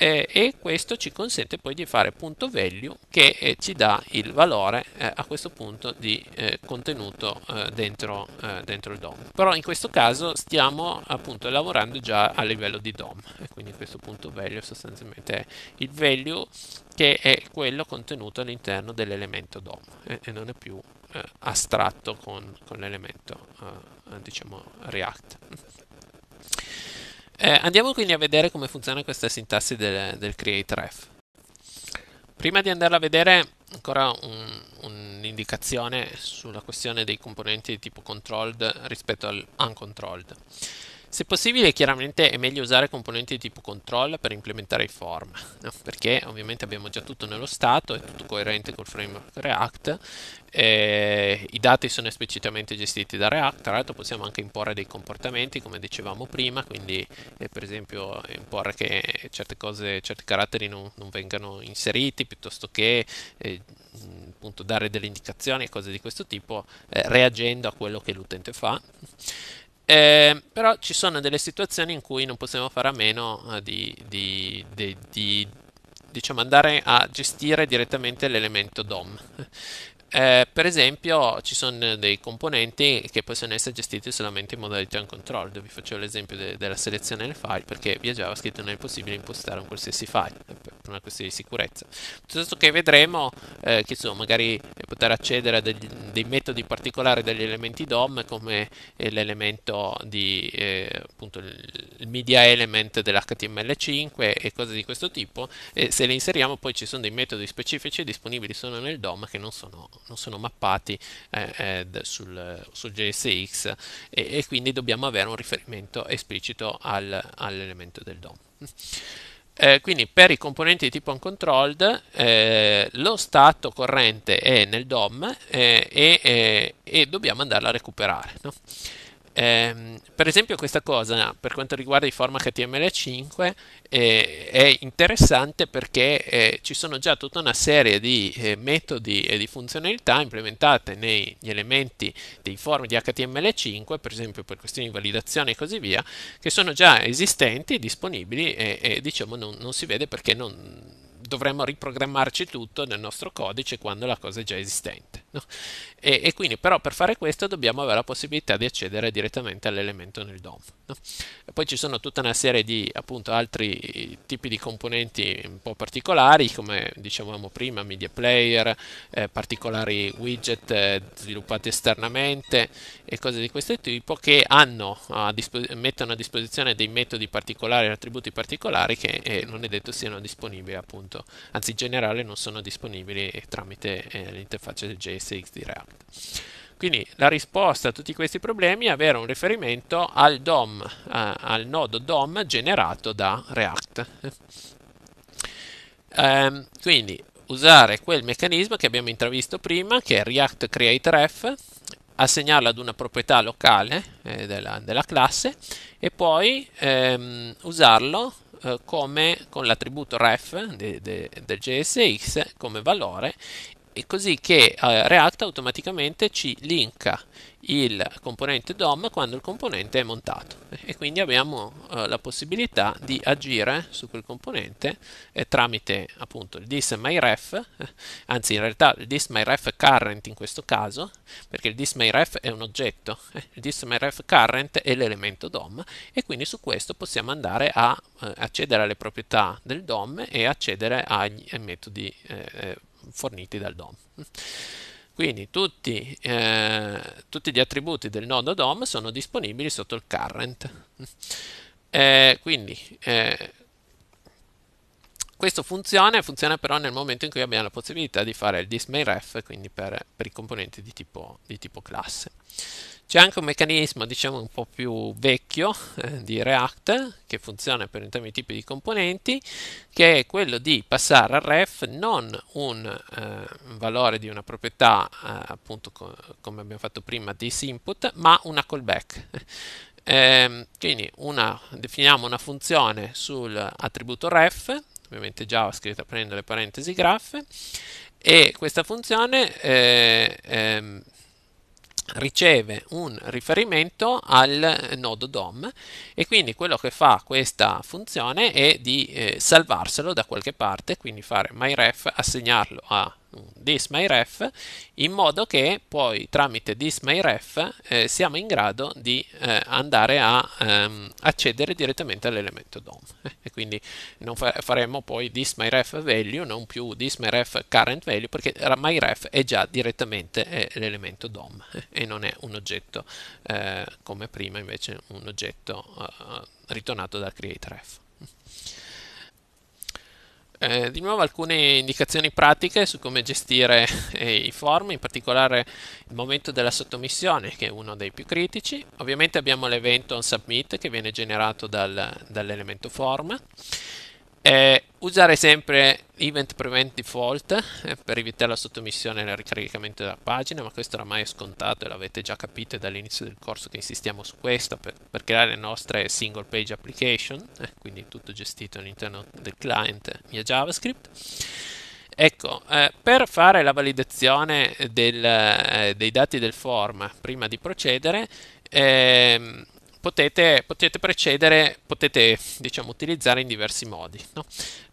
A: eh, e questo ci consente poi di fare punto value che eh, ci dà il valore eh, a questo punto di eh, contenuto eh, dentro, eh, dentro, il DOM. Però in questo caso stiamo appunto lavorando già a livello di DOM e quindi questo punto value sostanzialmente è il value che è quello contenuto all'interno dell'elemento DOM e non è più astratto con, con l'elemento diciamo React. Eh, andiamo quindi a vedere come funziona questa sintassi del, del createRef. Prima di andarla a vedere, ancora un, un'indicazione sulla questione dei componenti di tipo controlled rispetto al uncontrolled. Se possibile, chiaramente è meglio usare componenti di tipo control per implementare i form, no? perché ovviamente abbiamo già tutto nello stato, è tutto coerente col framework React eh, I dati sono esplicitamente gestiti da React, tra l'altro possiamo anche imporre dei comportamenti come dicevamo prima, quindi eh, per esempio imporre che certe cose, certi caratteri non, non vengano inseriti piuttosto che eh, appunto, dare delle indicazioni e cose di questo tipo eh, reagendo a quello che l'utente fa. Eh, però ci sono delle situazioni in cui non possiamo fare a meno eh, di, di, di, di diciamo andare a gestire direttamente l'elemento DOM. Eh, per esempio, ci sono dei componenti che possono essere gestiti solamente in modalità on control. vi faccio l'esempio de- della selezione del file, perché via JavaScript non è possibile impostare un qualsiasi file eh, per una questione di sicurezza. Piuttosto che vedremo eh, che insomma, magari poter accedere a degli, dei metodi particolari degli elementi DOM, come l'elemento di eh, appunto il media element dell'HTML5 e cose di questo tipo. E se le inseriamo, poi ci sono dei metodi specifici disponibili solo nel DOM che non sono non sono mappati eh, sul, sul, JSX e, e, quindi dobbiamo avere un riferimento esplicito al, all'elemento del DOM. Eh, quindi per i componenti di tipo uncontrolled eh, lo stato corrente è nel DOM eh, e, eh, dobbiamo andarlo a recuperare. No? Eh, per esempio questa cosa per quanto riguarda i format HTML5 eh, è interessante perché eh, ci sono già tutta una serie di eh, metodi e di funzionalità implementate negli elementi dei form di HTML5, per esempio per questioni di validazione e così via, che sono già esistenti, disponibili e, e diciamo non, non si vede perché non dovremmo riprogrammarci tutto nel nostro codice quando la cosa è già esistente. No? E, e, quindi però per fare questo dobbiamo avere la possibilità di accedere direttamente all'elemento nel DOM. No? Poi ci sono tutta una serie di appunto altri tipi di componenti un po' particolari come dicevamo prima media player, eh, particolari widget eh, sviluppati esternamente e cose di questo tipo che hanno, a mettono a disposizione dei metodi particolari, attributi particolari che eh, non è detto siano disponibili appunto, anzi in generale non sono disponibili tramite eh, l'interfaccia del JSX di React. Quindi la risposta a tutti questi problemi è avere un riferimento al DOM, eh, al nodo DOM generato da React. Ehm, quindi usare quel meccanismo che abbiamo intravisto prima, che è React Create Ref, assegnarlo ad una proprietà locale eh, della, della, classe e poi ehm, usarlo eh, come, con l'attributo ref de, de, del JSX come valore e così che eh, React automaticamente ci linka il componente DOM quando il componente è montato e quindi abbiamo eh, la possibilità di agire su quel componente eh, tramite appunto il disMyRef, eh, anzi in realtà il disMyRef current in questo caso, perché il disMyRef è un oggetto, eh, il disMyRef current è l'elemento DOM e quindi su questo possiamo andare a eh, accedere alle proprietà del DOM e accedere agli, ai eh, metodi forniti dal DOM. Quindi tutti, eh, tutti, gli attributi del nodo DOM sono disponibili sotto il current. Eh, quindi eh, questo funziona, funziona però nel momento in cui abbiamo la possibilità di fare il disMayRef, quindi per, per i componenti di tipo, di tipo classe. C'è anche un meccanismo, diciamo, un po' più vecchio eh, di React, che funziona per entrambi i tipi di componenti, che è quello di passare al ref non un eh, valore di una proprietà, eh, appunto co come abbiamo fatto prima, di input, ma una callback. Ehm, quindi una, definiamo una funzione sull'attributo ref ovviamente Java scritta aprendo le parentesi graph e questa funzione eh, ehm, riceve un riferimento al nodo DOM e quindi quello che fa questa funzione è di eh, salvarselo da qualche parte, quindi fare myref, assegnarlo a thisMyRef in modo che poi tramite thisMyRef eh, siamo in grado di eh, andare a ehm, accedere direttamente all'elemento DOM eh, e quindi non fa faremo poi thisMyRef value non più thisMyRef current value perché myRef è già direttamente eh, l'elemento DOM eh, e non è un oggetto come prima invece un oggetto ritornato dal createRef. Eh, di nuovo alcune indicazioni pratiche su come gestire eh, i form, in particolare il momento della sottomissione, che è uno dei più critici. Ovviamente abbiamo l'evento on submit che viene generato dal, dall'elemento form. Eh, usare sempre Event Prevent Default eh, per evitare la sottomissione e il ricaricamento della pagina, ma questo oramai è scontato e l'avete già capito dall'inizio del corso che insistiamo su questo per, per creare le nostre single page application, eh, quindi tutto gestito all'interno del client via JavaScript. Ecco, eh, per fare la validazione del, eh, dei dati del form prima di procedere, ehm, potete, potete precedere, potete diciamo, utilizzare in diversi modi. No?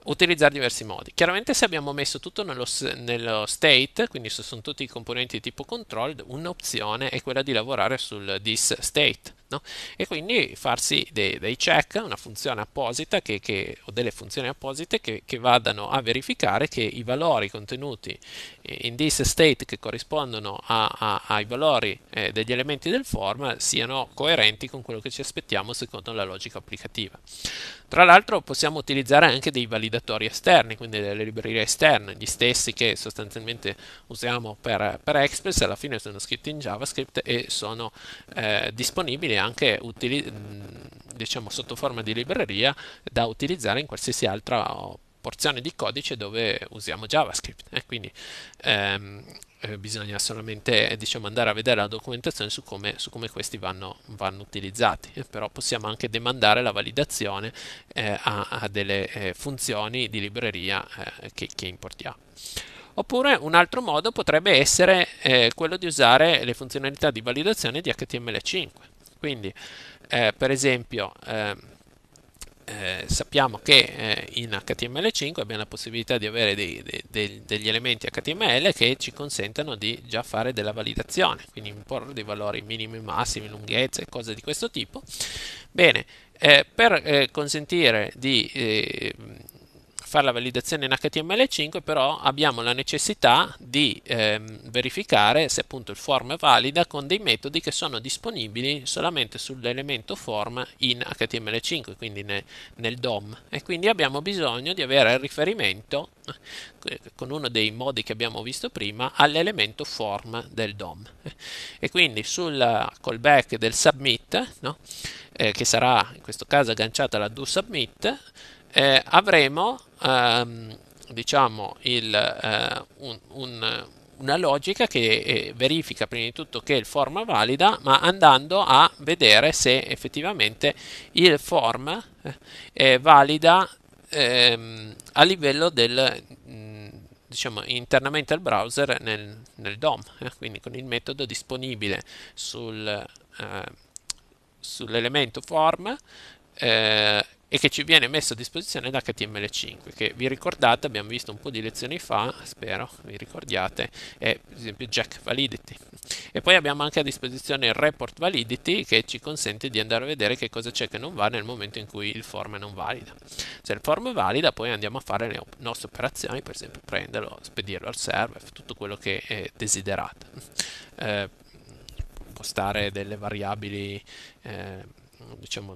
A: Utilizzare diversi modi. Chiaramente se abbiamo messo tutto nello, nello state, quindi se sono tutti i componenti di tipo control, un'opzione è quella di lavorare sul this state No? E quindi farsi dei, dei, check, una funzione apposita che, che, o delle funzioni apposite che, che, vadano a verificare che i valori contenuti in this state che corrispondono a, a, ai valori eh, degli elementi del form siano coerenti con quello che ci aspettiamo secondo la logica applicativa. Tra l'altro possiamo utilizzare anche dei validatori esterni, quindi delle librerie esterne, gli stessi che sostanzialmente usiamo per, per Express, alla fine sono scritti in JavaScript e sono eh, disponibili quindi anche diciamo sotto forma di libreria da utilizzare in qualsiasi altra porzione di codice dove usiamo JavaScript eh, quindi ehm, eh, bisogna solamente diciamo, andare a vedere la documentazione su come, su come questi vanno, vanno utilizzati, eh, però possiamo anche demandare la validazione eh, a, a, delle eh, funzioni di libreria eh, che, che, importiamo. Oppure un altro modo potrebbe essere eh, quello di usare le funzionalità di validazione di HTML5. Quindi, eh, per esempio, eh, eh, sappiamo che eh, in HTML5 abbiamo la possibilità di avere dei, dei, dei, degli elementi HTML che ci consentano di già fare della validazione, quindi imporre dei valori minimi, massimi, lunghezze, cose di questo tipo. Bene, eh, per eh, consentire di fare la validazione in HTML5, però abbiamo la necessità di ehm, verificare se appunto il form è valida con dei metodi che sono disponibili solamente sull'elemento form in HTML5, quindi ne, nel DOM. E quindi abbiamo bisogno di avere il riferimento eh, con uno dei modi che abbiamo visto prima all'elemento form del DOM e quindi sul callback del submit no? eh, che sarà in questo caso agganciata alla do submit eh, avremo ehm, diciamo il, eh, un, un, una logica che eh, verifica prima di tutto che il form è valida, ma andando a vedere se effettivamente il form eh, è valida ehm, a livello del mm, diciamo internamente al browser nel, nel DOM, eh, quindi con il metodo disponibile sul, eh, sull'elemento form eh, e che ci viene messo a disposizione da HTML5 che vi ricordate abbiamo visto un po' di lezioni fa spero vi ricordiate è per esempio Jack Validity e poi abbiamo anche a disposizione il report validity che ci consente di andare a vedere che cosa c'è che non va nel momento in cui il form è non valida se il form è valida poi andiamo a fare le nostre operazioni per esempio prenderlo spedirlo al server tutto quello che è desiderato eh, impostare delle variabili eh, diciamo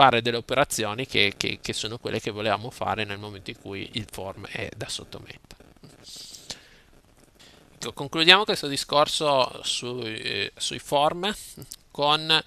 A: fare delle operazioni che, che, che sono quelle che volevamo fare nel momento in cui il form è da sottometta. Ecco, concludiamo questo discorso su, eh, sui form con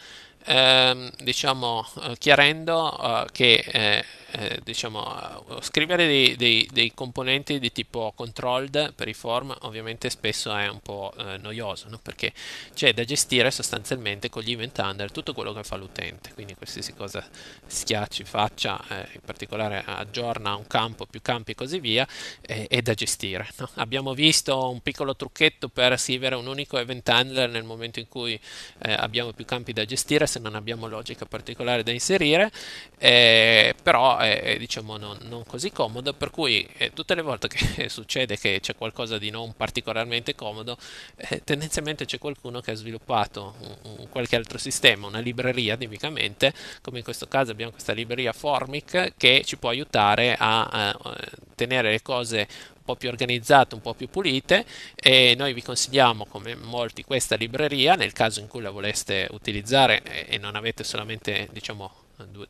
A: ehm, diciamo, eh, chiarendo eh, che eh, eh diciamo, eh, scrivere dei, dei, dei, componenti di tipo controlled per i form ovviamente spesso è un po' noioso no? perché c'è da gestire sostanzialmente con gli event handler tutto quello che fa l'utente quindi qualsiasi cosa schiacci, faccia in particolare aggiorna un campo, più campi e così via è da gestire no? abbiamo visto un piccolo trucchetto per scrivere un unico event handler nel momento in cui abbiamo più campi da gestire se non abbiamo logica particolare da inserire, eh, però è diciamo non, non così comodo, per cui eh, tutte le volte che succede che c'è qualcosa di non particolarmente comodo, eh, tendenzialmente c'è qualcuno che ha sviluppato un, un qualche altro sistema, una libreria tipicamente, come in questo caso abbiamo questa libreria Formic che ci può aiutare a, a eh, tenere le cose un po' più organizzate, un po' più pulite e noi vi consigliamo come molti questa libreria nel caso in cui la voleste utilizzare e non avete solamente diciamo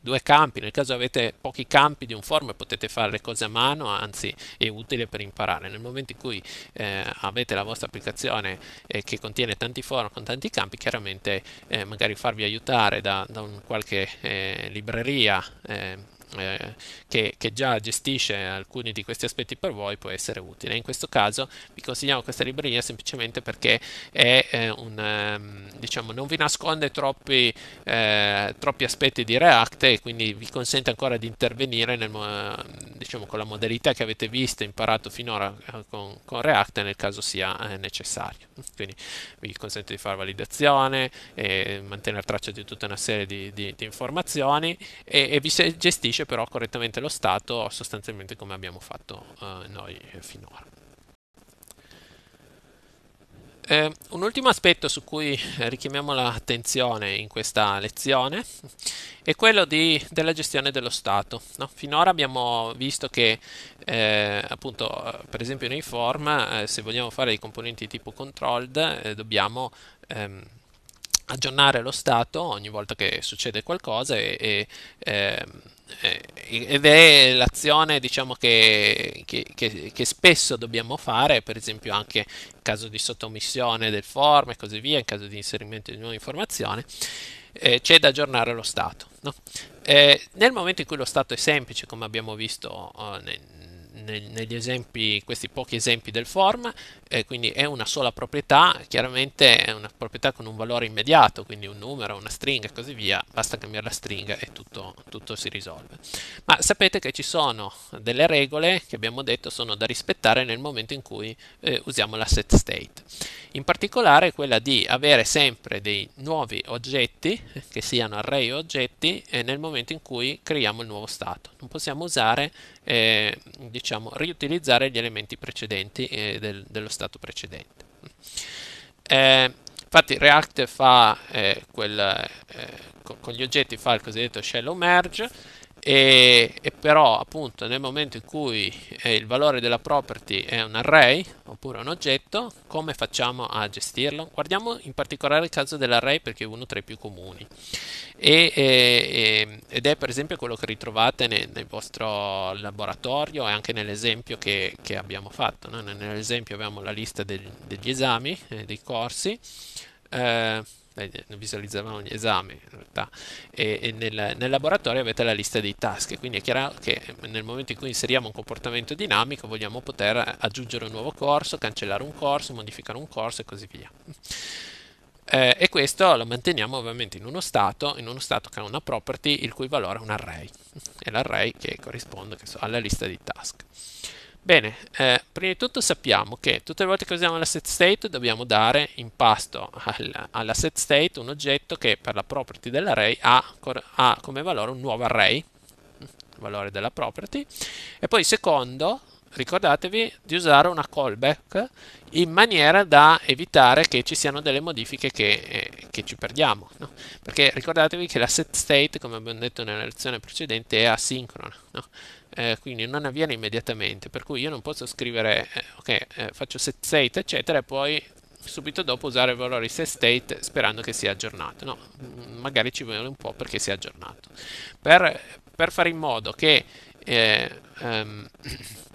A: due campi, nel caso avete pochi campi di un form potete fare le cose a mano, anzi è utile per imparare. Nel momento in cui eh, avete la vostra applicazione eh, che contiene tanti form con tanti campi, chiaramente eh, magari farvi aiutare da, da un, qualche eh, libreria eh, eh, che, che, già gestisce alcuni di questi aspetti per voi può essere utile. In questo caso vi consigliamo questa libreria semplicemente perché è, eh, un, ehm, diciamo, non vi nasconde troppi, eh, troppi, aspetti di React e quindi vi consente ancora di intervenire nel, diciamo, con la modalità che avete visto e imparato finora eh, con, con, React nel caso sia eh, necessario. Quindi vi consente di fare validazione, mantenere traccia di tutta una serie di, di, di informazioni e, e vi gestisce gestisce però correttamente lo Stato, sostanzialmente come abbiamo fatto eh, noi finora. Eh, un ultimo aspetto su cui richiamiamo l'attenzione in questa lezione è quello di, della gestione dello Stato. No? Finora abbiamo visto che, eh, appunto, per esempio nei form, eh, se vogliamo fare dei componenti tipo controlled, eh, dobbiamo ehm, aggiornare lo stato ogni volta che succede qualcosa e, e, ehm, e, ed è l'azione diciamo, che, che, che, che, spesso dobbiamo fare per esempio anche in caso di sottomissione del form e così via in caso di inserimento di nuova informazione eh, c'è da aggiornare lo stato no? eh, nel momento in cui lo stato è semplice come abbiamo visto eh, nel, negli esempi, questi pochi esempi del form, eh, quindi è una sola proprietà, chiaramente è una proprietà con un valore immediato, quindi un numero, una stringa e così via, basta cambiare la stringa e tutto, tutto si risolve. Ma sapete che ci sono delle regole che abbiamo detto sono da rispettare nel momento in cui eh, usiamo la set state. In particolare quella di avere sempre dei nuovi oggetti, che siano array o oggetti, eh, nel momento in cui creiamo il nuovo stato. Non possiamo usare eh, diciamo, diciamo, riutilizzare gli elementi precedenti eh, del, dello stato precedente. Eh, infatti React fa, eh, quel, eh, con, con gli oggetti fa il cosiddetto shallow merge e, e, però appunto nel momento in cui eh, il valore della property è un array oppure un oggetto come facciamo a gestirlo? guardiamo in particolare il caso dell'array perché è uno tra i più comuni e, e, ed è per esempio quello che ritrovate nel, nel vostro laboratorio e anche nell'esempio che, che, abbiamo fatto no? nell'esempio abbiamo la lista del, degli esami eh, dei corsi eh, eh, visualizzavamo gli esami in realtà e, e nel, nel, laboratorio avete la lista dei task quindi è chiaro che nel momento in cui inseriamo un comportamento dinamico vogliamo poter aggiungere un nuovo corso cancellare un corso modificare un corso e così via eh, e questo lo manteniamo ovviamente in uno stato in uno stato che ha una property il cui valore è un array è l'array che corrisponde che so, alla lista di task Bene, eh, prima di tutto sappiamo che tutte le volte che usiamo la set state dobbiamo dare in pasto al, alla set state un oggetto che per la property dell'array ha, ha come valore un nuovo array, valore della property, e poi secondo ricordatevi di usare una callback in maniera da evitare che ci siano delle modifiche che, eh, che ci perdiamo no? perché ricordatevi che la set state come abbiamo detto nella lezione precedente è asincrona no? eh, quindi non avviene immediatamente, per cui io non posso scrivere, eh, ok, eh, faccio set state eccetera e poi subito dopo usare i valori set state sperando che sia aggiornato, no, mm, magari ci vuole un po' perché sia aggiornato. Per, per fare in modo che eh, ehm,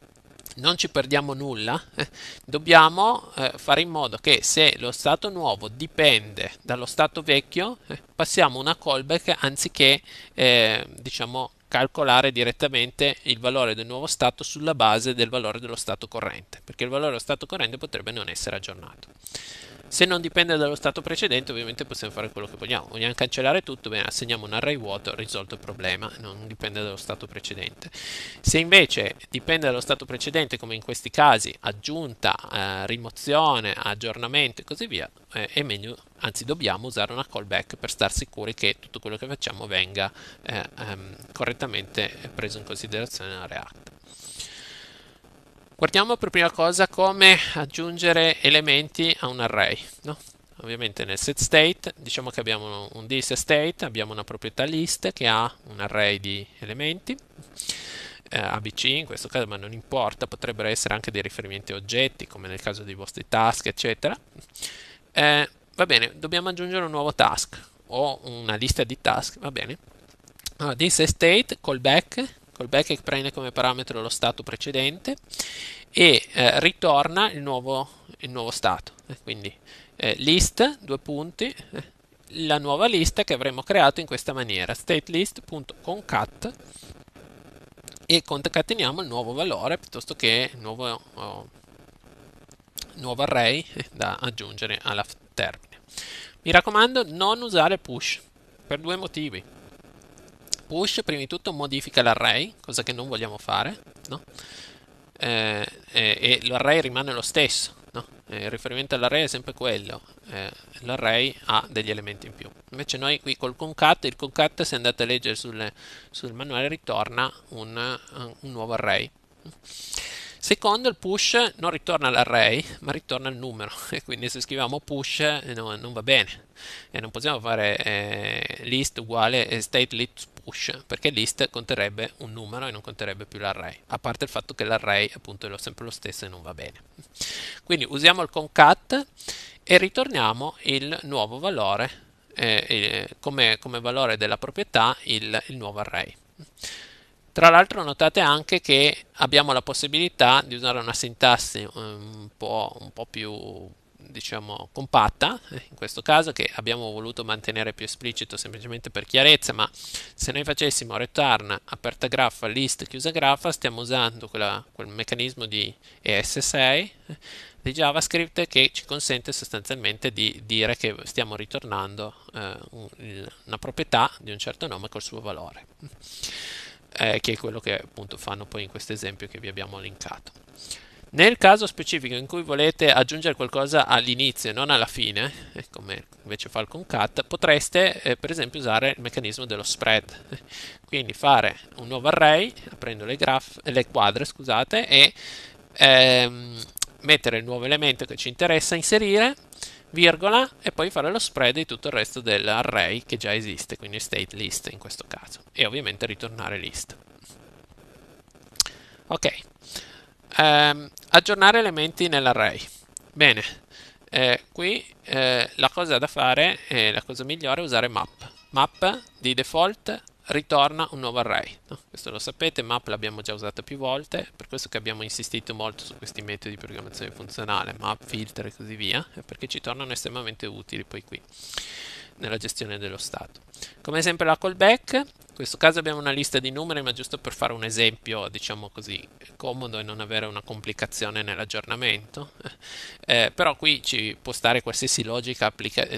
A: non ci perdiamo nulla, eh, dobbiamo eh, fare in modo che se lo stato nuovo dipende dallo stato vecchio, eh, passiamo una callback anziché eh, diciamo calcolare direttamente il valore del nuovo stato sulla base del valore dello stato corrente, perché il valore dello stato corrente potrebbe non essere aggiornato. Se non dipende dallo stato precedente, ovviamente possiamo fare quello che vogliamo. Vogliamo cancellare tutto, bene, assegniamo un array vuoto, risolto il problema, non dipende dallo stato precedente. Se invece dipende dallo stato precedente, come in questi casi, aggiunta, eh, rimozione, aggiornamento e così via, eh, è meglio, anzi dobbiamo usare una callback per star sicuri che tutto quello che facciamo venga eh, ehm, correttamente preso in considerazione nella React. Guardiamo per prima cosa come aggiungere elementi a un array. No? Ovviamente nel set state diciamo che abbiamo un dist state, abbiamo una proprietà list che ha un array di elementi, eh, ABC in questo caso, ma non importa, potrebbero essere anche dei riferimenti a oggetti come nel caso dei vostri task, eccetera. Eh, va bene, dobbiamo aggiungere un nuovo task o una lista di task, va bene. Allora, this state callback col che prende come parametro lo stato precedente e eh, ritorna il nuovo, il nuovo, stato. Eh, quindi eh, list, due punti, eh, la nuova lista che avremo creato in questa maniera, statelist.concat e concateniamo il nuovo valore piuttosto che il nuovo, oh, nuovo array eh, da aggiungere alla termine. Mi raccomando, non usare push per due motivi push prima di tutto modifica l'array, cosa che non vogliamo fare, no? eh, e, eh, e l'array rimane lo stesso, no? Eh, il riferimento all'array è sempre quello, eh, l'array ha degli elementi in più. Invece noi qui col concat, il concat se andate a leggere sul, sul manuale ritorna un, eh, un nuovo array. Secondo, il push non ritorna l'array, ma ritorna il numero, e quindi se scriviamo push no, non va bene, e non possiamo fare eh, list uguale state list push, perché list conterrebbe un numero e non conterrebbe più l'array, a parte il fatto che l'array appunto è sempre lo stesso e non va bene. Quindi usiamo il concat e ritorniamo il nuovo valore eh, eh, come, come, valore della proprietà il, il nuovo array. Tra l'altro notate anche che abbiamo la possibilità di usare una sintassi eh, un po', un po più diciamo compatta eh, in questo caso che abbiamo voluto mantenere più esplicito semplicemente per chiarezza ma se noi facessimo return aperta graffa list chiusa graffa stiamo usando quella, quel meccanismo di ES6 eh, di JavaScript che ci consente sostanzialmente di dire che stiamo ritornando eh, una proprietà di un certo nome col suo valore eh, che è quello che appunto fanno poi in questo esempio che vi abbiamo linkato nel caso specifico in cui volete aggiungere qualcosa all'inizio e non alla fine, eh, come invece fa il concat, potreste eh, per esempio usare il meccanismo dello spread. Quindi fare un nuovo array, aprendo le, graph, le quadre scusate, e ehm, mettere il nuovo elemento che ci interessa, inserire, virgola, e poi fare lo spread di tutto il resto dell'array che già esiste, quindi state list in questo caso, e ovviamente ritornare list. Ok. Ehm, aggiornare elementi nell'array. Bene, eh, qui eh, la cosa da fare, eh, la cosa migliore è usare map. Map di default ritorna un nuovo array. No? Questo lo sapete, map l'abbiamo già usata più volte, per questo che abbiamo insistito molto su questi metodi di programmazione funzionale, map, filter e così via, perché ci tornano estremamente utili poi qui nella gestione dello stato. Come sempre la callback, in questo caso abbiamo una lista di numeri, ma giusto per fare un esempio, diciamo così, comodo e non avere una complicazione nell'aggiornamento, eh, però qui ci può stare qualsiasi logica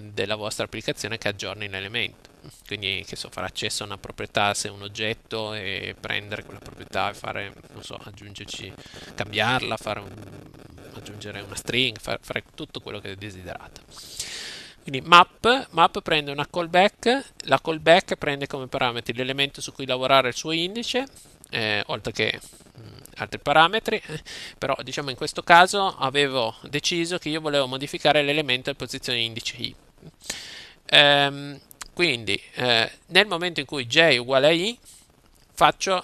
A: della vostra applicazione che aggiorni l'elemento. Quindi che so, fare accesso a una proprietà se è un oggetto e prendere quella proprietà e fare, non so, aggiungerci, cambiarla, un, aggiungere una string, fare, fare tutto quello che desiderate. Quindi map, map prende una callback, la callback prende come parametri l'elemento su cui lavorare il suo indice, eh, oltre che mh, mm, altri parametri, però diciamo in questo caso avevo deciso che io volevo modificare l'elemento in posizione indice i. Ehm, quindi eh, nel momento in cui j è uguale a i faccio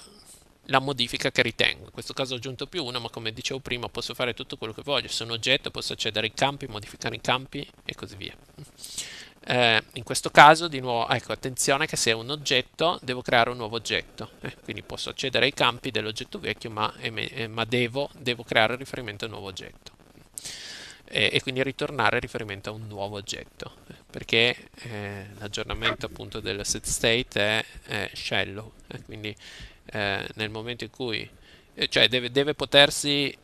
A: la modifica che ritengo. In questo caso ho aggiunto più una, ma come dicevo prima posso fare tutto quello che voglio. Sono oggetto, posso accedere ai campi, modificare i campi e così via. Eh, in questo caso, di nuovo, ecco, attenzione che se è un oggetto devo creare un nuovo oggetto. Eh, quindi posso accedere ai campi dell'oggetto vecchio, ma, eh, ma devo, devo, creare riferimento a un nuovo oggetto. E, quindi ritornare riferimento a un nuovo oggetto. Eh, perché eh, l'aggiornamento appunto del set state è, è shallow. Eh, quindi eh, nel momento in cui, eh, cioè deve, deve potersi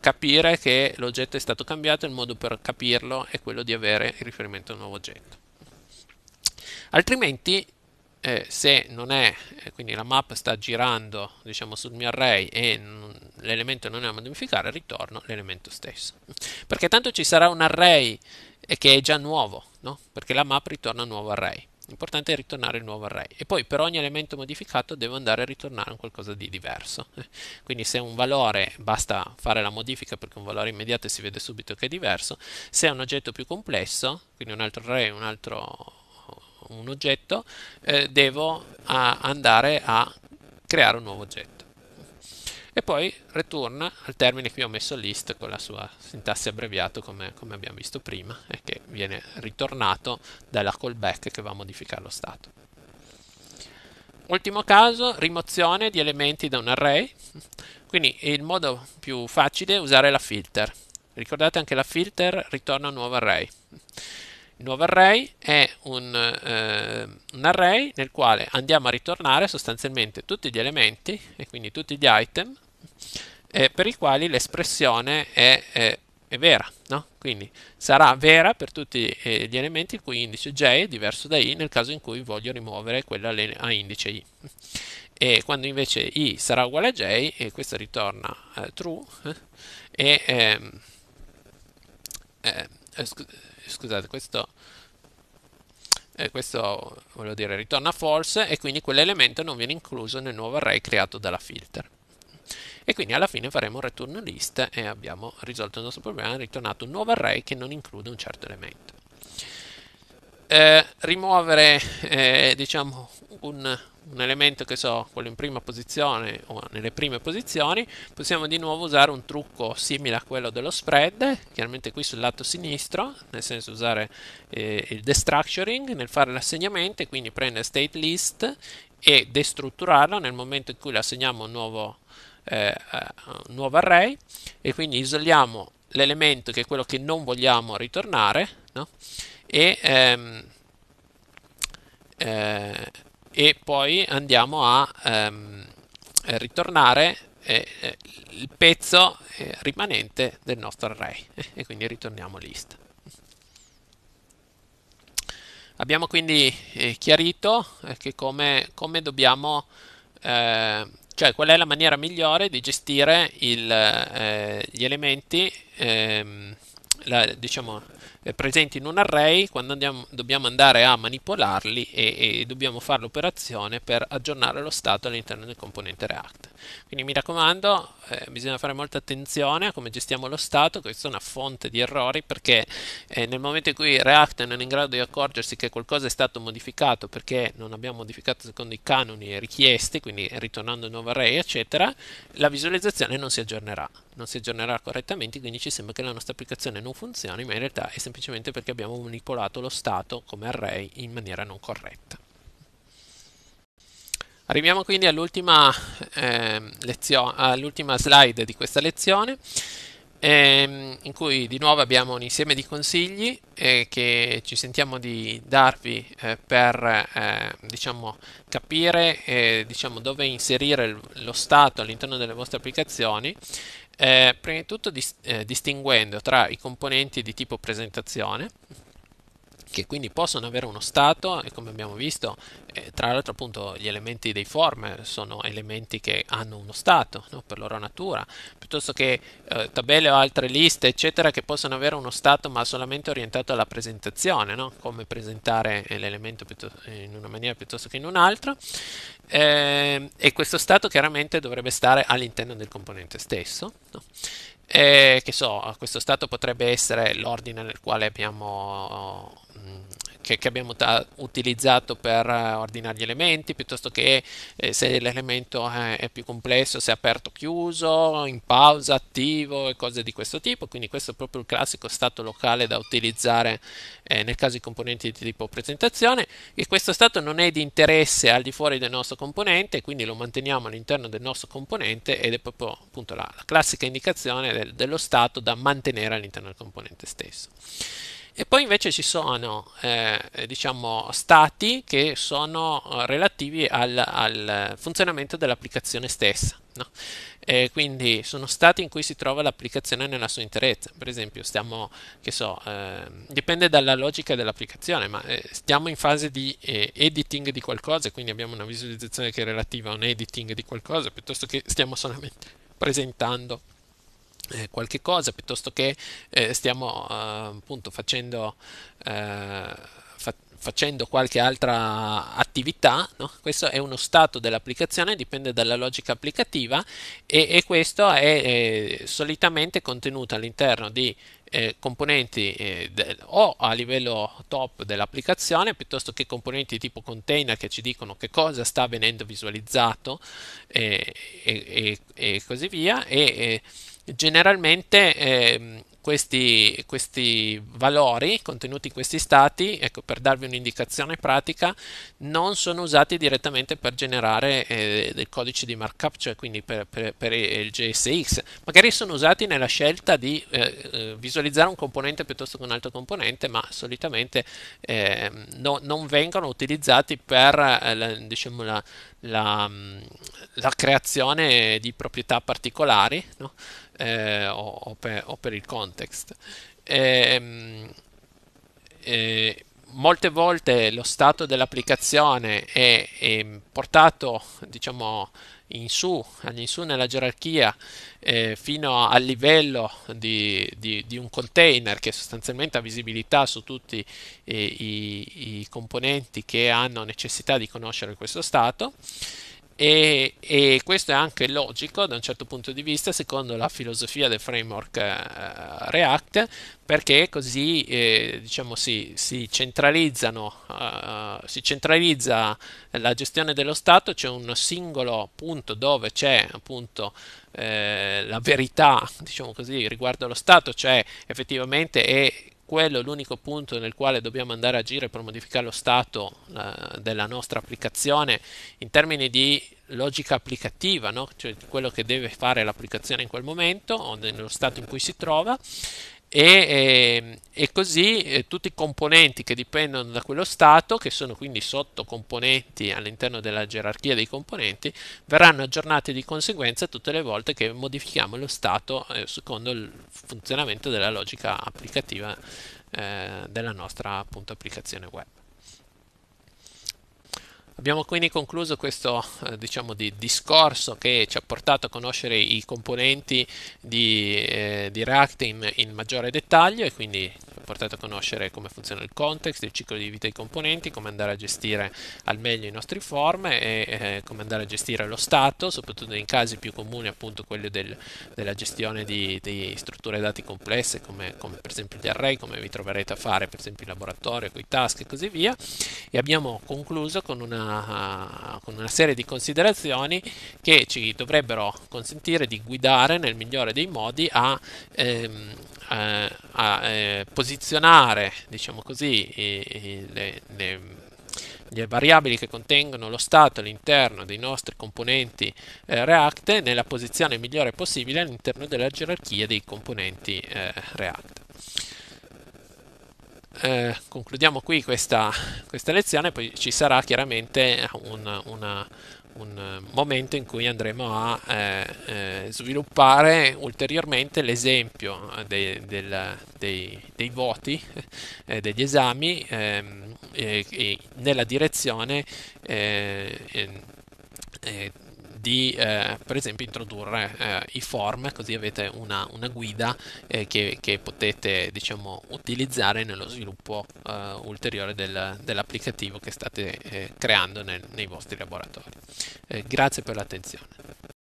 A: capire che l'oggetto è stato cambiato, il modo per capirlo è quello di avere il riferimento a un nuovo oggetto. Altrimenti, eh, se non è, eh, quindi la map sta girando diciamo, sul mio array e l'elemento non è da modificare, ritorno l'elemento stesso. Perché tanto ci sarà un array eh, che è già nuovo, no? perché la map ritorna un nuovo array. L'importante è ritornare il nuovo array. E poi per ogni elemento modificato devo andare a ritornare un qualcosa di diverso. Quindi se un valore basta fare la modifica perché un valore immediato e si vede subito che è diverso. Se è un oggetto più complesso, quindi un altro array, un altro un oggetto, eh, devo a andare a creare un nuovo oggetto e poi ritorna al termine che io ho messo list con la sua sintassi abbreviato come, come abbiamo visto prima e eh, che viene ritornato dalla callback che va a modificare lo stato. Ultimo caso, rimozione di elementi da un array, quindi il modo più facile è usare la filter. Ricordate anche la filter ritorna un nuovo array nuovo array è un, eh, un, array nel quale andiamo a ritornare sostanzialmente tutti gli elementi e quindi tutti gli item eh, per i quali l'espressione è, è, è vera, no? quindi sarà vera per tutti eh, gli elementi il cui indice j è diverso da i nel caso in cui voglio rimuovere quella a indice i e quando invece i sarà uguale a j e questa ritorna eh, true eh, e, ehm, eh, scusate, questo, eh, questo voglio dire, ritorna false e quindi quell'elemento non viene incluso nel nuovo array creato dalla filter. E quindi alla fine faremo un return list e abbiamo risolto il nostro problema, ritornato un nuovo array che non include un certo elemento eh, rimuovere eh, diciamo un, un elemento che so, quello in prima posizione o nelle prime posizioni, possiamo di nuovo usare un trucco simile a quello dello spread, chiaramente qui sul lato sinistro, nel senso usare eh, il destructuring nel fare l'assegnamento quindi prendere state list e destrutturarlo nel momento in cui le assegniamo un nuovo, eh, un nuovo array e quindi isoliamo l'elemento che è quello che non vogliamo ritornare no? e, ehm, eh, e poi andiamo a ehm, ritornare eh, eh il pezzo eh, rimanente del nostro array e quindi ritorniamo list. Abbiamo quindi eh, chiarito che come, come dobbiamo cioè qual è la maniera migliore di gestire il, eh, gli elementi, ehm, la, diciamo, eh, presenti in un array, quando andiamo, dobbiamo andare a manipolarli e, e dobbiamo fare l'operazione per aggiornare lo stato all'interno del componente React. Quindi mi raccomando, eh, bisogna fare molta attenzione a come gestiamo lo stato, questa è una fonte di errori perché eh, nel momento in cui React non è in grado di accorgersi che qualcosa è stato modificato perché non abbiamo modificato secondo i canoni richiesti, quindi ritornando un nuovo array eccetera, la visualizzazione non si aggiornerà, non si aggiornerà correttamente, quindi ci sembra che la nostra applicazione non funzioni, ma in realtà è semplicemente perché abbiamo manipolato lo stato come array in maniera non corretta. Arriviamo quindi all'ultima eh, all slide di questa lezione ehm, in cui di nuovo abbiamo un insieme di consigli eh, che ci sentiamo di darvi eh, per eh, diciamo, capire eh, diciamo, dove inserire lo stato all'interno delle vostre applicazioni eh, prima di tutto dis distinguendo tra i componenti di tipo presentazione che quindi possono avere uno stato e come abbiamo visto eh, tra l'altro appunto gli elementi dei form sono elementi che hanno uno stato no? per loro natura piuttosto che eh, tabelle o altre liste eccetera che possono avere uno stato ma solamente orientato alla presentazione no? come presentare eh, l'elemento in una maniera piuttosto che in un'altra eh, e questo stato chiaramente dovrebbe stare all'interno del componente stesso no? E, eh, che so, questo stato potrebbe essere l'ordine nel quale abbiamo mm, che, che abbiamo ta- utilizzato per eh, ordinare gli elementi, piuttosto che eh, se l'elemento è, eh, è, più complesso, se è aperto o chiuso, in pausa, attivo e cose di questo tipo. Quindi questo è proprio il classico stato locale da utilizzare eh, nel caso di componenti di tipo presentazione e questo stato non è di interesse al di fuori del nostro componente, quindi lo manteniamo all'interno del nostro componente ed è proprio appunto la, la classica indicazione del, dello stato da mantenere all'interno del componente stesso. E poi invece ci sono eh, diciamo, stati che sono eh, relativi al, al funzionamento dell'applicazione stessa. No? Eh, quindi sono stati in cui si trova l'applicazione nella sua interezza. Per esempio, stiamo, che so, eh, dipende dalla logica dell'applicazione, ma eh, stiamo in fase di eh, editing di qualcosa, quindi abbiamo una visualizzazione che è relativa a un editing di qualcosa, piuttosto che stiamo solamente presentando eh, qualche cosa piuttosto che eh, stiamo eh, appunto facendo eh, facendo qualche altra attività, no? questo è uno stato dell'applicazione, dipende dalla logica applicativa e, e questo è eh, solitamente contenuto all'interno di eh, componenti eh, del, o a livello top dell'applicazione piuttosto che componenti tipo container che ci dicono che cosa sta venendo visualizzato eh, e, e, e così via. E, Generalmente eh, questi, questi, valori contenuti in questi stati, ecco, per darvi un'indicazione pratica, non sono usati direttamente per generare eh, del codice di markup, cioè quindi per, per, per, il JSX. Magari sono usati nella scelta di eh, eh, visualizzare un componente piuttosto che un altro componente, ma solitamente eh, no, non vengono utilizzati per eh, la, diciamo, la, la, mm, la, creazione di proprietà particolari. No? eh, o, o, per, o, per, il context. E, ehm, e, eh, molte volte lo stato dell'applicazione è, è portato, diciamo, in su, in su nella gerarchia eh, fino al livello di, di, di, un container che sostanzialmente ha visibilità su tutti eh, i, i componenti che hanno necessità di conoscere questo stato e, e, questo è anche logico da un certo punto di vista, secondo la filosofia del framework uh, React, perché così eh, diciamo, si, si, centralizzano, uh, si centralizza la gestione dello Stato, c'è un singolo punto dove c'è appunto eh, la verità, diciamo così, riguardo allo Stato, cioè effettivamente è quello è l'unico punto nel quale dobbiamo andare a agire per modificare lo stato eh, della nostra applicazione in termini di logica applicativa, no? cioè quello che deve fare l'applicazione in quel momento o nello stato in cui si trova e, ehm, e, così eh, tutti i componenti che dipendono da quello stato, che sono quindi sottocomponenti all'interno della gerarchia dei componenti, verranno aggiornati di conseguenza tutte le volte che modifichiamo lo stato eh, secondo il funzionamento della logica applicativa eh, della nostra appunto, applicazione web. Abbiamo quindi concluso questo eh, diciamo di discorso che ci ha portato a conoscere i componenti di, eh, di React in, in, maggiore dettaglio e quindi ci ha portato a conoscere come funziona il context, il ciclo di vita dei componenti, come andare a gestire al meglio i nostri form e eh, come andare a gestire lo stato, soprattutto in casi più comuni appunto quelli del, della gestione di, di, strutture dati complesse come, come, per esempio gli array, come vi troverete a fare per esempio in laboratorio, con i task e così via. E abbiamo concluso con una una, con una serie di considerazioni che ci dovrebbero consentire di guidare nel migliore dei modi a, ehm, a, a eh, posizionare, diciamo così, i, i, le, le le variabili che contengono lo stato all'interno dei nostri componenti eh, React nella posizione migliore possibile all'interno della gerarchia dei componenti eh, React eh, concludiamo qui questa, questa, lezione, poi ci sarà chiaramente un, una, un momento in cui andremo a eh, eh sviluppare ulteriormente l'esempio eh, dei, dei, dei, voti, eh, degli esami eh, nella direzione eh, ehm, di eh, per esempio introdurre eh, i form così avete una, una guida eh, che, che, potete diciamo utilizzare nello sviluppo eh, ulteriore del, dell'applicativo che state eh, creando nel, nei vostri laboratori eh, grazie per l'attenzione